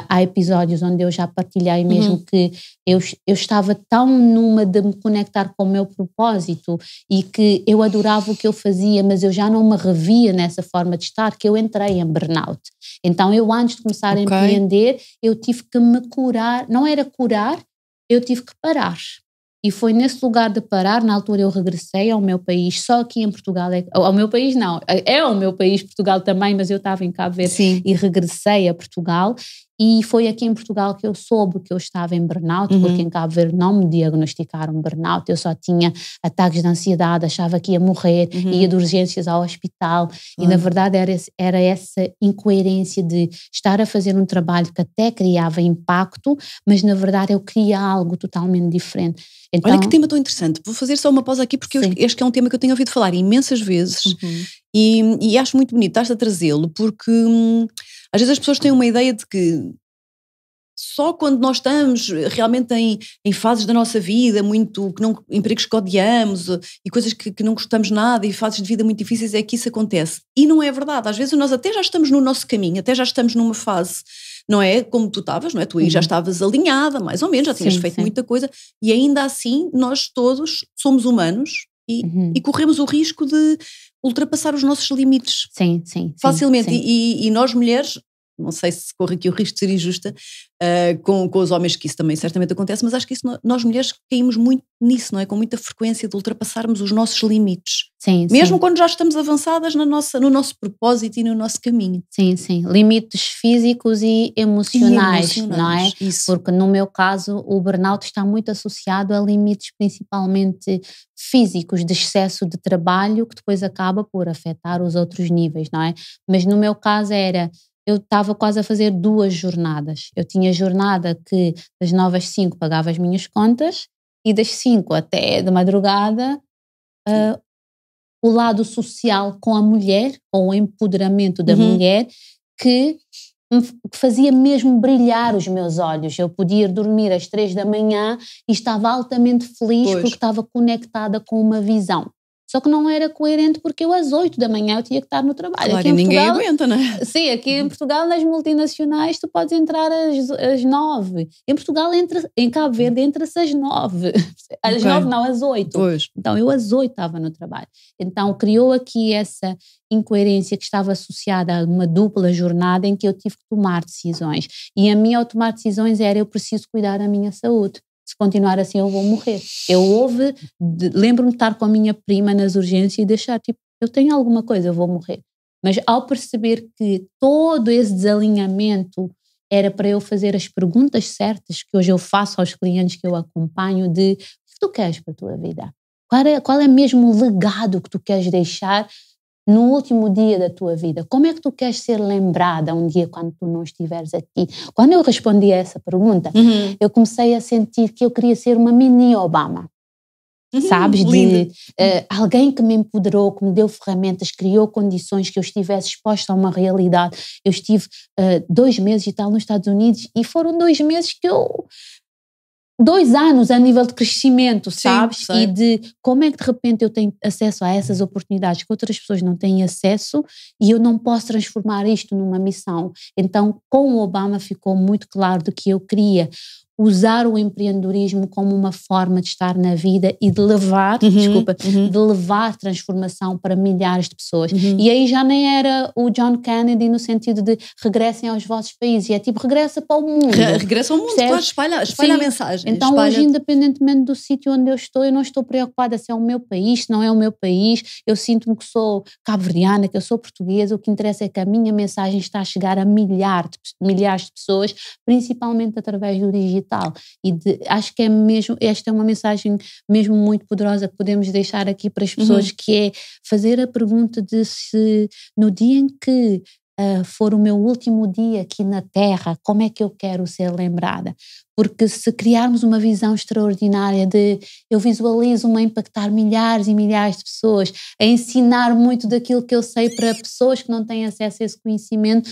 há episódios onde eu já partilhei uhum. mesmo uhum. que eu, eu estava tão numa de me conectar com o meu propósito e que eu adorava o que eu fazia, mas eu já não me revia nessa forma de estar, que eu entrei em burnout. Então, eu antes de começar okay. a empreender, eu tive que me curar, não era curar, eu tive que parar. E foi nesse lugar de parar, na altura eu regressei ao meu país, só aqui em Portugal, é ao meu país não, é, é o meu país, Portugal também, mas eu estava em Cabo Verde Sim. e regressei a Portugal e foi aqui em Portugal que eu soube que eu estava em burnout, uhum. porque em Cabo Verde não me diagnosticaram burnout, eu só tinha ataques de ansiedade, achava que ia morrer, uhum. ia de urgências ao hospital. Uhum. E na verdade era, era essa incoerência de estar a fazer um trabalho que até criava impacto, mas na verdade eu queria algo totalmente diferente. Então, Olha que tema tão interessante. Vou fazer só uma pausa aqui porque eu, este é um tema que eu tenho ouvido falar imensas vezes uhum. e, e acho muito bonito estar a trazê-lo porque. Hum, às vezes as pessoas têm uma ideia de que só quando nós estamos realmente em, em fases da nossa vida, muito que não, empregos que odiamos e coisas que, que não gostamos nada e fases de vida muito difíceis é que isso acontece. E não é verdade. Às vezes nós até já estamos no nosso caminho, até já estamos numa fase, não é? Como tu estavas, não é? Tu aí já uhum. estavas alinhada, mais ou menos, já tinhas sim, feito sim. muita coisa e ainda assim nós todos somos humanos e, uhum. e corremos o risco de ultrapassar os nossos limites. Sim, sim. Facilmente. Sim. E, e, nós mulheres não sei se corre aqui o risco de ser injusta uh, com, com os homens, que isso também certamente acontece, mas acho que isso nós mulheres caímos muito nisso, não é? Com muita frequência de ultrapassarmos os nossos limites. Sim, Mesmo sim. quando já estamos avançadas na nossa, no nosso propósito e no nosso caminho. Sim, sim. Limites físicos e emocionais, e emocionais não é? Isso. Porque no meu caso o burnout está muito associado a limites principalmente físicos, de excesso de trabalho, que depois acaba por afetar os outros níveis, não é? Mas no meu caso era eu estava quase a fazer duas jornadas. Eu tinha a jornada que das 9 às 5 pagava as minhas contas e das 5 até de madrugada uh, o lado social com a mulher, com o empoderamento da uhum. mulher, que fazia mesmo brilhar os meus olhos. Eu podia ir dormir às três da manhã e estava altamente feliz pois. porque estava conectada com uma visão. Só que não era coerente porque eu às 8 da manhã eu tinha que estar no trabalho. Claro, aqui em ninguém Portugal, aguenta, né? Sim, aqui em Portugal, nas multinacionais, tu podes entrar às, às 9. Em Portugal, entra, em Cabo Verde, entra-se às 9. Às okay. 9 não, às 8. Pois. Então eu às 8 estava no trabalho. Então criou aqui essa incoerência que estava associada a uma dupla jornada em que eu tive que tomar decisões. E a minha ao tomar decisões era eu preciso cuidar da minha saúde se continuar assim eu vou morrer. Eu ouve lembro-me de estar com a minha prima nas urgências e deixar, tipo, eu tenho alguma coisa, eu vou morrer. Mas ao perceber que todo esse desalinhamento era para eu fazer as perguntas certas que hoje eu faço aos clientes que eu acompanho de o que tu queres para a tua vida? Qual é, qual é mesmo o legado que tu queres deixar no último dia da tua vida, como é que tu queres ser lembrada um dia quando tu não estiveres aqui? Quando eu respondi a essa pergunta, uhum. eu comecei a sentir que eu queria ser uma mini Obama. Uhum, sabes? De uh, alguém que me empoderou, que me deu ferramentas, criou condições que eu estivesse exposta a uma realidade. Eu estive uh, dois meses e tal nos Estados Unidos e foram dois meses que eu dois anos a nível de crescimento, Sim, sabes? Sei. E de como é que de repente eu tenho acesso a essas oportunidades que outras pessoas não têm acesso e eu não posso transformar isto numa missão. Então, com o Obama ficou muito claro do que eu queria usar o empreendedorismo como uma forma de estar na vida e de levar, uhum, desculpa, uhum. de levar transformação para milhares de pessoas. Uhum. E aí já nem era o John Kennedy no sentido de regressem aos vossos países, e é tipo regressa para o mundo. Re regressa ao mundo, claro, espalha, espalha a mensagem. Então espalha... hoje, independentemente do sítio onde eu estou, eu não estou preocupada se é o meu país, se não é o meu país, eu sinto-me que sou cabo-verdiana, que eu sou portuguesa, o que interessa é que a minha mensagem está a chegar a milhares de, milhares de pessoas, principalmente através do digital mental. E de, acho que é mesmo, esta é uma mensagem mesmo muito poderosa que podemos deixar aqui para as pessoas, uhum. que é fazer a pergunta de se no dia em que uh, for o meu último dia aqui na Terra, como é que eu quero ser lembrada? Porque se criarmos uma visão extraordinária de eu visualizo-me a impactar milhares e milhares de pessoas, a ensinar muito daquilo que eu sei para pessoas que não têm acesso a esse conhecimento,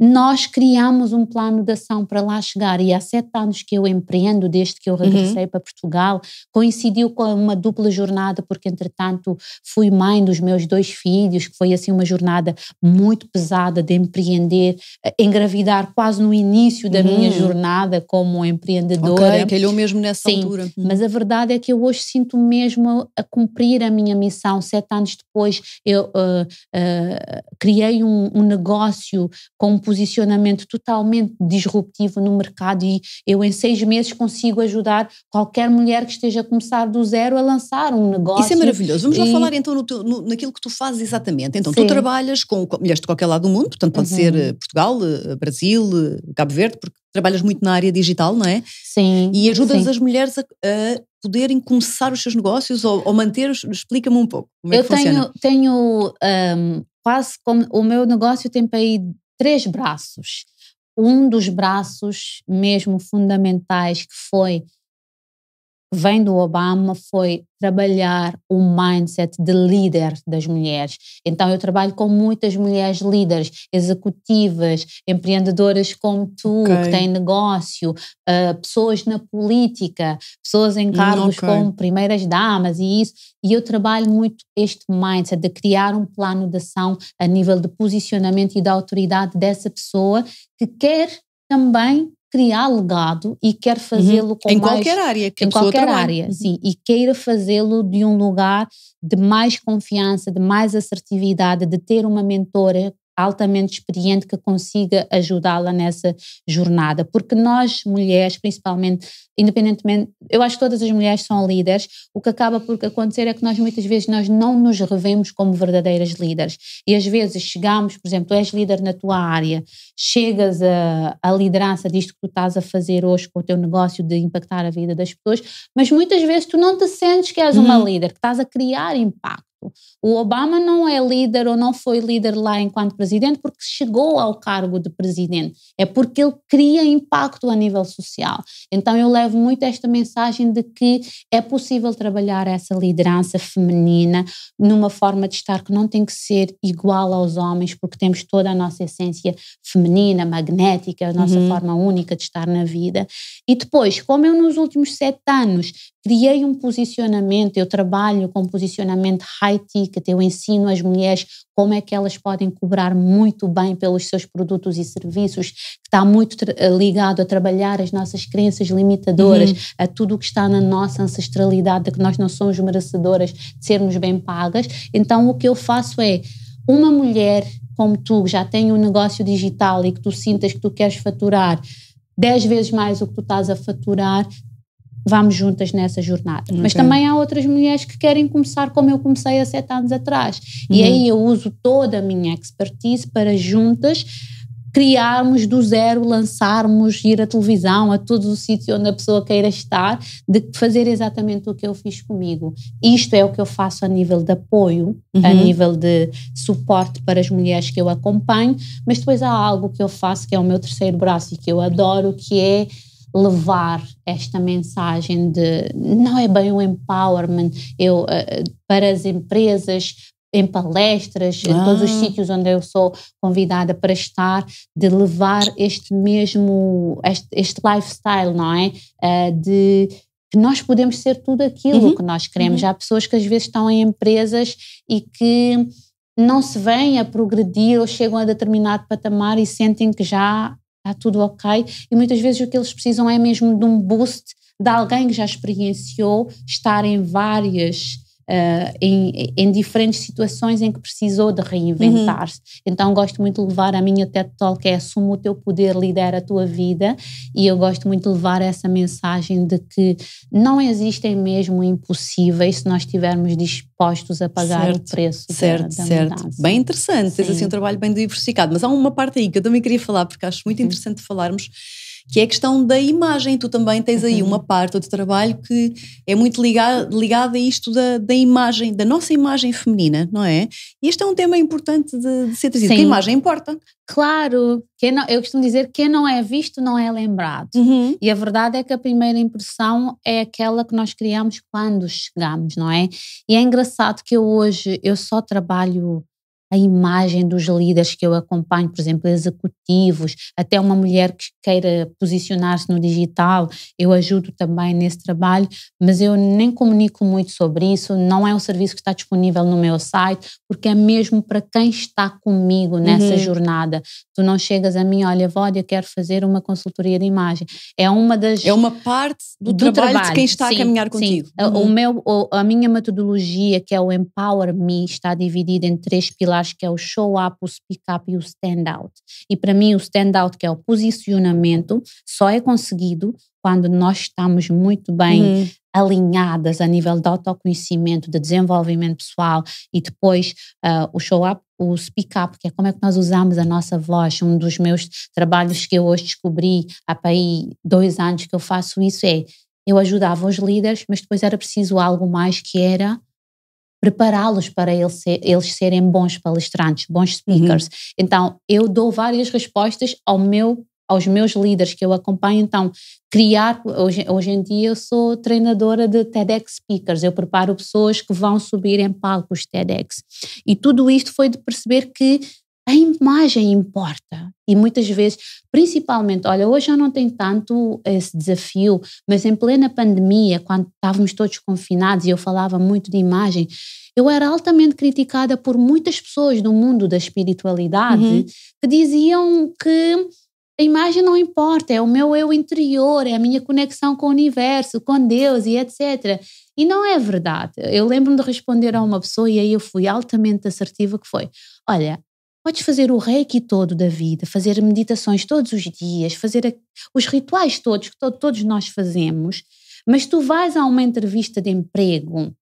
nós criamos um plano de ação para lá chegar e há sete anos que eu empreendo, desde que eu uhum. regressei uhum. para Portugal, coincidiu com uma dupla jornada, porque entretanto fui mãe dos meus dois filhos, que foi assim uma jornada muito pesada de empreender, eh, engravidar quase no início da uhum. minha jornada como empreendedora. Ok, calhou mesmo nessa Sim, altura. Uhum. mas a verdade é que eu hoje sinto mesmo a, cumprir a minha missão. Sete anos depois eu uh, uh, criei um, um negócio com um posicionamento totalmente disruptivo no mercado e eu em seis meses consigo ajudar qualquer mulher que esteja a começar do zero a lançar um negócio. Isso é maravilhoso. Vamos e... lá falar então no teu, no, naquilo que tu fazes exatamente. Então, Sim. tu trabalhas com mulheres de qualquer lado do mundo, portanto pode uhum. ser eh, Portugal, eh, Brasil, eh, Cabo Verde, porque trabalhas muito na área digital, não é? Sim. E ajudas sim. as mulheres a, a, poderem começar os seus negócios ou, ou manter os. Explica-me um pouco como é Eu é que tenho, funciona. tenho um, quase como. O meu negócio tem para aí três braços. Um dos braços mesmo fundamentais que foi vem do Obama foi trabalhar o mindset de líder das mulheres. Então eu trabalho com muitas mulheres líderes, executivas, empreendedoras como tu, okay. que têm negócio, uh, pessoas na política, pessoas em cargos okay. como primeiras damas e isso. E eu trabalho muito este mindset de criar um plano de ação a nível de posicionamento e da autoridade dessa pessoa que quer também criar legado e quer uhum. fazê-lo uhum. com em mais, qualquer área que em qualquer trabalha. área uhum. sim e queira fazê-lo de um lugar de mais confiança de mais assertividade de ter uma mentora altamente experiente que consiga ajudá-la nessa jornada. Porque nós, mulheres, principalmente, independentemente, eu acho que todas as mulheres são líderes, o que acaba por acontecer é que nós muitas vezes nós não nos revemos como verdadeiras líderes. E às vezes chegamos, por exemplo, tu és líder na tua área, chegas a, a liderança disto que tu estás a fazer hoje com o teu negócio de impactar a vida das pessoas, mas muitas vezes tu não te sentes que és uma hum. líder, que estás a criar impacto. O Obama não é líder ou não foi líder lá enquanto presidente porque chegou ao cargo de presidente, é porque ele cria impacto a nível social. Então eu levo muito esta mensagem de que é possível trabalhar essa liderança feminina numa forma de estar que não tem que ser igual aos homens, porque temos toda a nossa essência feminina, magnética, a nossa uhum. forma única de estar na vida. E depois, como eu nos últimos sete anos criei um posicionamento, eu trabalho com posicionamento high à etiqueta, eu ensino as mulheres como é que elas podem cobrar muito bem pelos seus produtos e serviços, que está muito eh, ligado a trabalhar as nossas crenças limitadoras, uhum. a tudo o que está na nossa ancestralidade, de que nós não somos merecedoras de sermos bem pagas. Então, o que eu faço é uma mulher como tu, já tem um negócio digital e que tu sintas que tu queres faturar 10 vezes mais o que tu estás a faturar, vamos juntas nessa jornada. Okay. Mas também há outras mulheres que querem começar como eu comecei há sete anos atrás. Uhum. E aí eu uso toda a minha expertise para juntas criarmos do zero, lançarmos, ir à televisão, a todo o sítio onde a pessoa queira estar, de fazer exatamente o que eu fiz comigo. Isto é o que eu faço a nível de apoio, uhum. a nível de suporte para as mulheres que eu acompanho, mas depois há algo que eu faço que é o meu terceiro braço e que eu adoro, que é levar esta mensagem de não é bem um empowerment, eu, eh, eh, para as empresas, em palestras, ah. em todos os ah. sítios onde eu sou convidada para estar, de levar este mesmo, este, este lifestyle, não é? Eh, de que nós podemos ser tudo aquilo uhum. que nós queremos. Uhum. Há pessoas que às vezes estão em empresas e que não se vêm a progredir ou chegam a determinado patamar e sentem que já está tudo ok. E muitas vezes o que eles precisam é mesmo de um boost de alguém que já experienciou estar em várias uh, em, em, diferentes situações em que precisou de reinventar-se. Uhum. Então gosto muito de levar a minha TED Talk, que é assume o teu poder, lidera a tua vida, e eu gosto muito de levar essa mensagem de que não existem mesmo impossíveis se nós estivermos dispostos a pagar certo, o preço certo, da, da certo. Mudança. Bem interessante, tens assim um trabalho bem diversificado, mas há uma parte aí que eu também queria falar, porque acho muito interessante uhum. falarmos que é a questão da imagem. Tu também tens aí uhum. uma parte do trabalho que é muito ligada ligada a isto da, da, imagem, da nossa imagem feminina, não é? E este é um tema importante de, de ser trazido, que a imagem importa. Claro, quem é não, eu costumo dizer que quem não é visto não é lembrado. Uhum. E a verdade é que a primeira impressão é aquela que nós criamos quando chegamos, não é? E é engraçado que eu hoje eu só trabalho a imagem dos líderes que eu acompanho, por exemplo, executivos, até uma mulher que queira posicionar-se no digital, eu ajudo também nesse trabalho, mas eu nem comunico muito sobre isso, não é um serviço que está disponível no meu site, porque é mesmo para quem está comigo nessa uhum. jornada. Tu não chegas a mim, olha, Vódia, quero fazer uma consultoria de imagem. É uma das. É uma parte do, do trabalho, trabalho, de quem está sim, a caminhar contigo. Sim. Uhum. O meu, a minha metodologia, que é o Empower Me, está dividida em três pilares acho que é o show up, o speak up e o stand out. E para mim, o stand out, que é o posicionamento, só é conseguido quando nós estamos muito bem uhum. alinhadas a nível de autoconhecimento, de desenvolvimento pessoal e depois uh, o show up, o speak up, que é como é que nós usamos a nossa voz. Um dos meus trabalhos que eu hoje descobri, há aí dois anos que eu faço isso, é eu ajudava os líderes, mas depois era preciso algo mais que era prepará-los para eles ser, eles serem bons palestrantes, bons uhum. speakers. Uhum. Então, eu dou várias respostas ao meu aos meus líderes que eu acompanho, então, criar. Hoje, hoje em dia eu sou treinadora de TEDx Speakers, eu preparo pessoas que vão subir em palcos TEDx. E tudo isto foi de perceber que a imagem importa. E muitas vezes, principalmente, olha, hoje já não tem tanto esse desafio, mas em plena pandemia, quando estávamos todos confinados e eu falava muito de imagem, eu era altamente criticada por muitas pessoas do mundo da espiritualidade uhum. que diziam que a imagem não importa, é o meu eu interior, é a minha conexão com o universo, com Deus e etc. E não é verdade. Eu lembro-me de responder a uma pessoa e aí eu fui altamente assertiva que foi: "Olha, Podes fazer o reiki todo da vida, fazer meditações todos os dias, fazer os rituais todos que to todos nós fazemos, mas tu vais a uma entrevista de emprego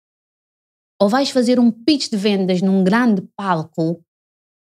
ou vais fazer um pitch de vendas num grande palco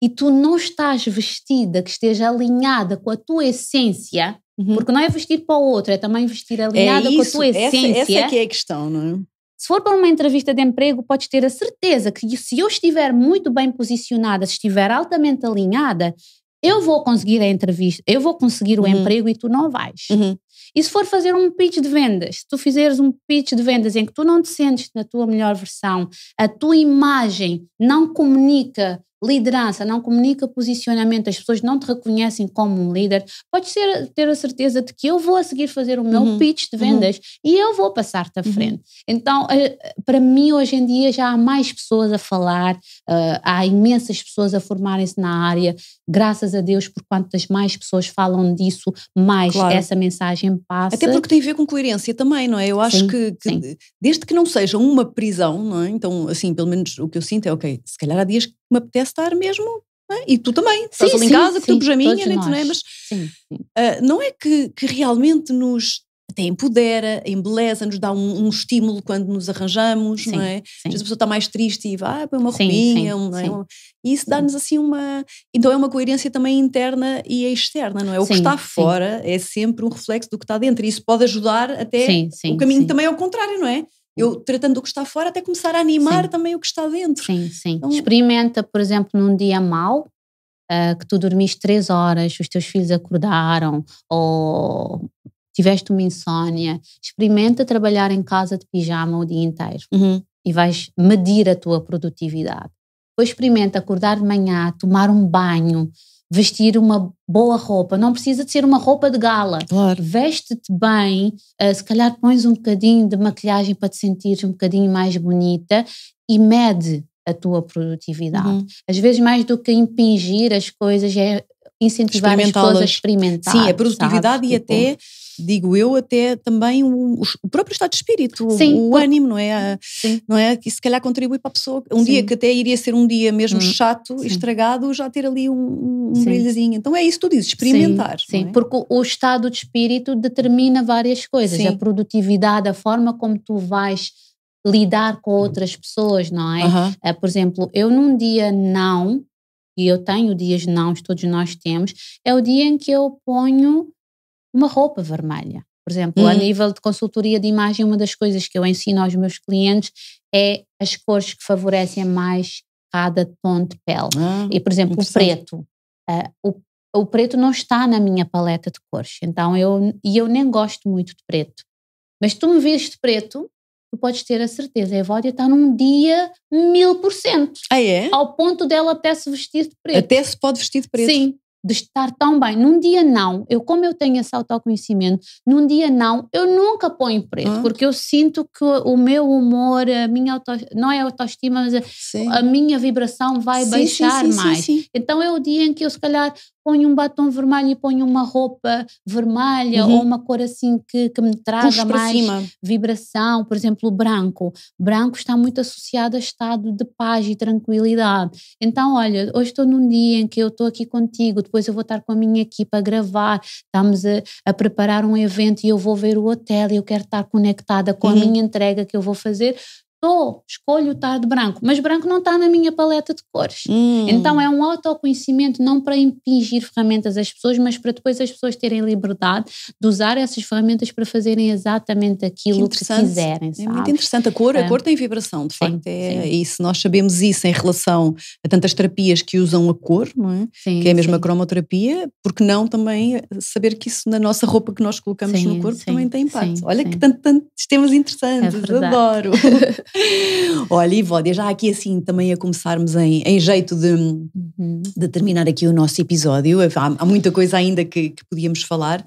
e tu não estás vestida que esteja alinhada com a tua essência, uhum. porque não é vestir para o outro, é também vestir é alinhada é isso, com a tua essência. Essa, essa é é a questão, não é? Se for para uma entrevista de emprego, podes ter a certeza que se eu estiver muito bem posicionada, se estiver altamente alinhada, eu vou conseguir a entrevista, eu vou conseguir o uhum. emprego e tu não vais. Uhum. E se for fazer um pitch de vendas, se tu fizeres um pitch de vendas em que tu não te sentes na tua melhor versão, a tua imagem não comunica Liderança não comunica posicionamento, as pessoas não te reconhecem como um líder. Podes ser, ter a certeza de que eu vou a seguir fazer o meu uhum. pitch de uhum. vendas uhum. e eu vou passar-te à uhum. frente. Uhum. Então, eh, para mim, hoje em dia já há mais pessoas a falar, eh, há imensas pessoas a formarem-se na área. Graças a Deus, por quantas mais pessoas falam disso, mais claro. essa mensagem passa. Até porque tem a ver com coerência também, não é? Eu acho sim, que, que sim. desde que não seja uma prisão, não é? Então, assim, pelo menos o que eu sinto é, ok, se calhar há dias que me apetece estar mesmo. É? E tu também, sim, estás ali em casa, sim, que tu pijaminha, nem tu não é, mas sim, sim. Uh, não é que, que realmente nos até empodera, embeleza, nos dá um, um estímulo quando nos arranjamos, sim, não é? Sim. Às vezes a pessoa está mais triste e vai, ah, põe uma roupinha, um, é? e isso dá-nos assim uma. Então é uma coerência também interna e externa, não é? O sim, que está fora é sempre um reflexo do que está dentro, e isso pode ajudar até o caminho também ao contrário, não é? eu uhum. tratando o que está fora até começar a animar sim. também o que está dentro. Sim, sim. Então, Experimenta, por exemplo, num dia mau, uh, que tu dormiste três horas, os teus filhos acordaram, ou tiveste uma insônia. Experimenta trabalhar em casa de pijama o dia inteiro uhum. e vais medir a tua produtividade. Depois experimenta acordar de manhã, tomar um banho, vestir uma boa roupa. Não precisa de ser uma roupa de gala. Claro. Veste-te bem, eh, se calhar pões um bocadinho de maquilhagem para te sentir um bocadinho mais bonita e mede a tua produtividade. Uhum. Às vezes, mais do que impingir as coisas, é incentivar as pessoas a experimentar. Sim, a produtividade e tipo, até digo eu, até também o, o próprio estado de espírito, Sim, o, o ânimo, não é? Sim. Não é? Que se calhar contribui para a pessoa. Um Sim. dia que até iria ser um dia mesmo hum. chato, estragado, já ter ali um, um brilhazinho. Então é isso que tu dizes, experimentar. Sim, é? porque o estado de espírito determina várias coisas. A produtividade, a forma como tu vais lidar com outras pessoas, não é? é por exemplo, eu num dia não, e eu tenho dias não, todos nós temos, é o dia em que eu ponho uma roupa vermelha. Por exemplo, uhum. a hum. nível de consultoria de imagem, uma das coisas que eu ensino aos meus clientes é as cores que favorecem mais cada tom de pele. Ah, e, por exemplo, o preto. Uh, o, o preto não está na minha paleta de cores. Então, eu, e eu nem gosto muito de preto. Mas tu me vês de preto, tu podes ter a certeza. A Evódia está num dia mil por cento. Ah, é? Ao ponto dela até se vestir de preto. Até se pode vestir de preto. Sim de estar tão bem. Num dia não, eu como eu tenho esse autoconhecimento, num dia não, eu nunca ponho preto, ah. porque eu sinto que o meu humor, a minha auto, não é autoestima, mas a, a minha vibração vai sim, baixar sim, sim, mais. Então é o dia em que eu se calhar ponho um batom vermelho e ponho uma roupa vermelha uhum. ou uma cor assim que, que me traga mais cima. vibração, por exemplo, branco. Branco está muito associado a estado de paz e tranquilidade. Então, olha, hoje estou num dia em que eu estou aqui contigo, depois eu vou estar com a minha equipa a gravar, estamos a, a preparar um evento e eu vou ver o hotel e eu quero estar conectada com uhum. a minha entrega que eu vou fazer estou, escolho o de branco, mas branco não está na minha paleta de cores. Hum. Então é um autoconhecimento não para impingir ferramentas às pessoas, mas para depois as pessoas terem liberdade de usar essas ferramentas para fazerem exatamente aquilo que, que quiserem. Sabe? É muito interessante. A cor, a é. cor tem vibração, de sim, facto. É, E se nós sabemos isso em relação a tantas terapias que usam a cor, não é? Sim, que é a mesma cromoterapia, porque não também saber que isso na nossa roupa que nós colocamos no corpo também tem impacto. Olha que tanto, tantos temas interessantes, é adoro. Olha, e já aqui assim também a começarmos em, em jeito de, uhum. de, terminar aqui o nosso episódio. Há, há muita coisa ainda que, que, podíamos falar,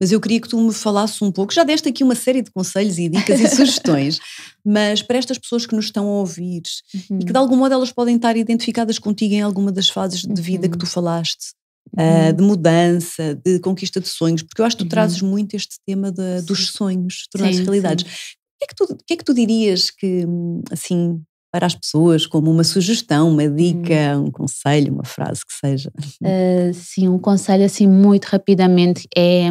mas eu queria que tu me falasses um pouco. Já deste aqui uma série de conselhos e dicas e sugestões, mas para estas pessoas que nos estão a ouvir uhum. e que uhum. de algum modo elas podem estar identificadas contigo em alguma das fases de vida uhum. que tu falaste. Eh, uhum. de mudança, de conquista de sonhos, porque eu acho que tu uhum. trazes muito este tema de, dos sonhos tornar-se realidades. Sim que é que tu, que é que tu dirias que, assim, para as pessoas, como uma sugestão, uma dica, hum. um conselho, uma frase que seja? Uh, sim, um conselho, assim, muito rapidamente é.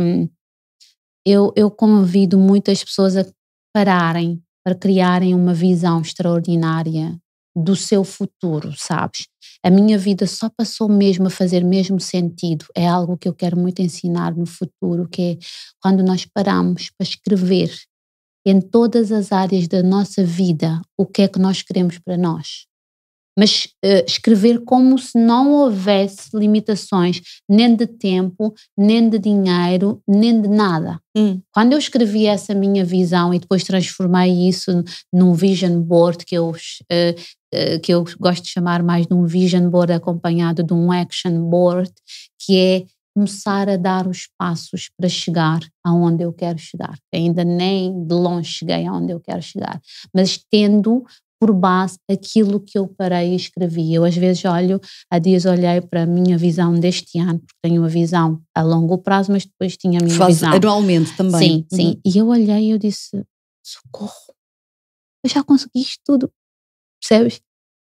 Eu, eu convido muitas pessoas a pararem para criarem uma visão extraordinária do seu futuro, sabes? A minha vida só passou mesmo a fazer mesmo sentido. É algo que eu quero muito ensinar no futuro, que é quando nós paramos para escrever em todas as áreas da nossa vida o que é que nós queremos para nós. Mas uh, escrever como se não houvesse limitações nem de tempo, nem de dinheiro, nem de nada. Hum. Quando eu escrevi essa minha visão e depois transformei isso num vision board que eu uh, que eu gosto de chamar mais de um vision board acompanhado de um action board, que é começar a dar os passos para chegar aonde eu quero chegar. Ainda nem de longe cheguei aonde eu quero chegar, mas tendo por base aquilo que eu parei e escrevi. Eu às vezes olho, há dias olhei para a minha visão deste ano, porque tenho uma visão a longo prazo, mas depois tinha a minha Faz visão. anualmente também. Sim, uhum. sim. E eu olhei e eu disse, socorro, eu já consegui isto tudo, percebes?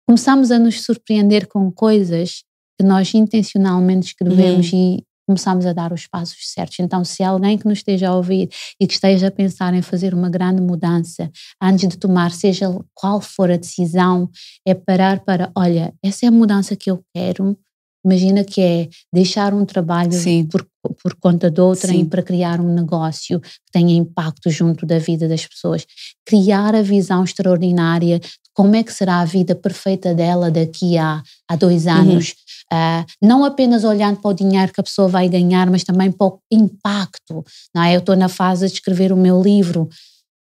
Começamos a nos surpreender com coisas que nós intencionalmente escrevemos uhum. e começamos a dar os passos certos. Então, se alguém que nos esteja a ouvir e que esteja a pensar em fazer uma grande mudança, antes de tomar, seja qual for a decisão, é parar para, olha, essa é a mudança que eu quero. Imagina que é deixar um trabalho por, por conta de outra e para criar um negócio que tenha impacto junto da vida das pessoas. Criar a visão extraordinária de como é que será a vida perfeita dela daqui a, a dois uhum. anos. Uhum Uh, não apenas olhando para o dinheiro que a pessoa vai ganhar, mas também para o impacto. Não é? Eu estou na fase de escrever o meu livro.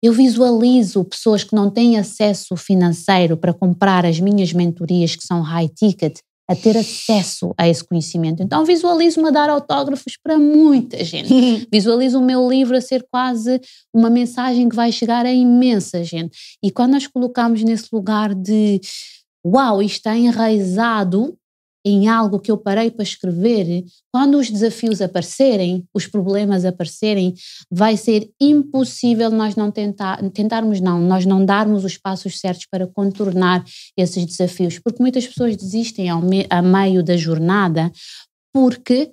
Eu visualizo pessoas que não têm acesso financeiro para comprar as minhas mentorias, que são high ticket, a ter acesso a esse conhecimento. Então, visualizo-me a dar autógrafos para muita gente. visualizo o meu livro a ser quase uma mensagem que vai chegar a imensa gente. E quando nós colocamos nesse lugar de uau, isto está é enraizado em algo que eu parei para escrever, quando os desafios aparecerem, os problemas aparecerem, vai ser impossível nós não tentar, tentarmos não, nós não darmos os passos certos para contornar esses desafios, porque muitas pessoas desistem ao me, a meio da jornada porque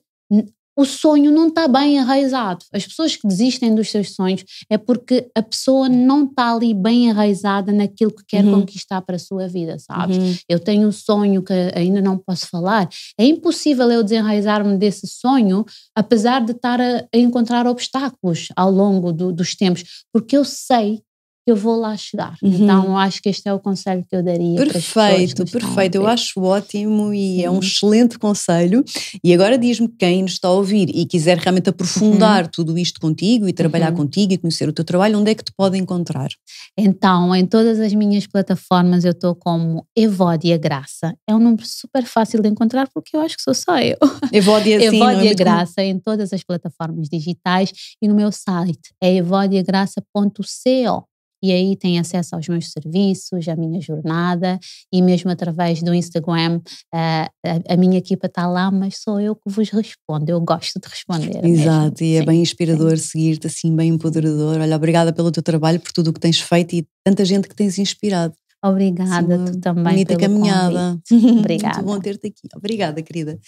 o sonho não está bem enraizado. As pessoas que desistem dos seus sonhos é porque a pessoa não está ali bem enraizada naquilo que quer uhum. conquistar para a sua vida, sabes? Uhum. Eu tenho um sonho que ainda não posso falar. É impossível eu desenraizar-me desse sonho, apesar de estar a, a encontrar obstáculos ao longo do, dos tempos, porque eu sei eu vou lá chegar. Uhum. Então, acho que este é o conselho que eu daria. Perfeito, perfeito. Eu acho ótimo e é um excelente conselho. E agora diz-me quem nos está a ouvir e quiser realmente aprofundar uhum. tudo isto contigo e trabalhar uhum. contigo e conhecer o teu trabalho, onde é que te pode encontrar? Então, em todas as minhas plataformas eu estou como Evódia Graça. É um número super fácil de encontrar porque eu acho que sou só eu. Evódia, sim, é Evódia é Graça em todas as plataformas digitais e no meu site é evodiagraça.co e aí tem acesso aos meus serviços, à minha jornada e mesmo através do Instagram a, eh, a, a minha equipa está lá, mas sou eu que vos respondo, eu gosto de responder. Exato, mesmo. e é bem inspirador seguir-te assim, bem empoderador. Olha, obrigada pelo teu trabalho, por tudo o que tens feito e tanta gente que tens inspirado. Assim, obrigada, Sim, tu também. Bonita caminhada. Obrigada. Muito bom ter-te aqui. Obrigada, querida.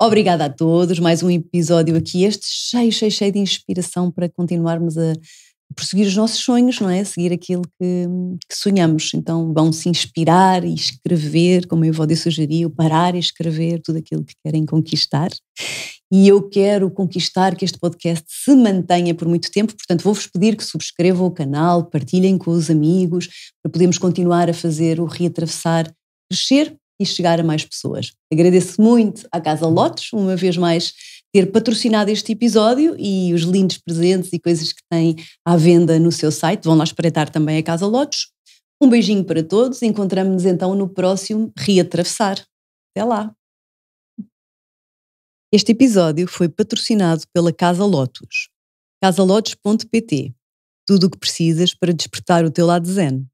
Obrigada a todos. Mais um episódio aqui, este cheio, cheio, cheio de inspiração para continuarmos a, prosseguir os nossos sonhos, não é? Seguir aquilo que, que sonhamos. Então vão se inspirar e escrever, como a avó sugeriu, parar e escrever tudo aquilo que querem conquistar. E eu quero conquistar que este podcast se mantenha por muito tempo, portanto vou-vos pedir que subscrevam o canal, partilhem com os amigos, para podermos continuar a fazer o Reatravessar crescer e chegar a mais pessoas. Agradeço muito à Casa Lotes, uma vez mais ter patrocinado este episódio e os lindos presentes e coisas que tem à venda no seu site. Vão lá espreitar também a Casa Lotos. Um beijinho para todos. Encontramos-nos então no próximo Reatravessar. Até lá! Este episódio foi patrocinado pela Casa Lotus. casalotus.pt Tudo o que precisas para despertar o teu lado zen.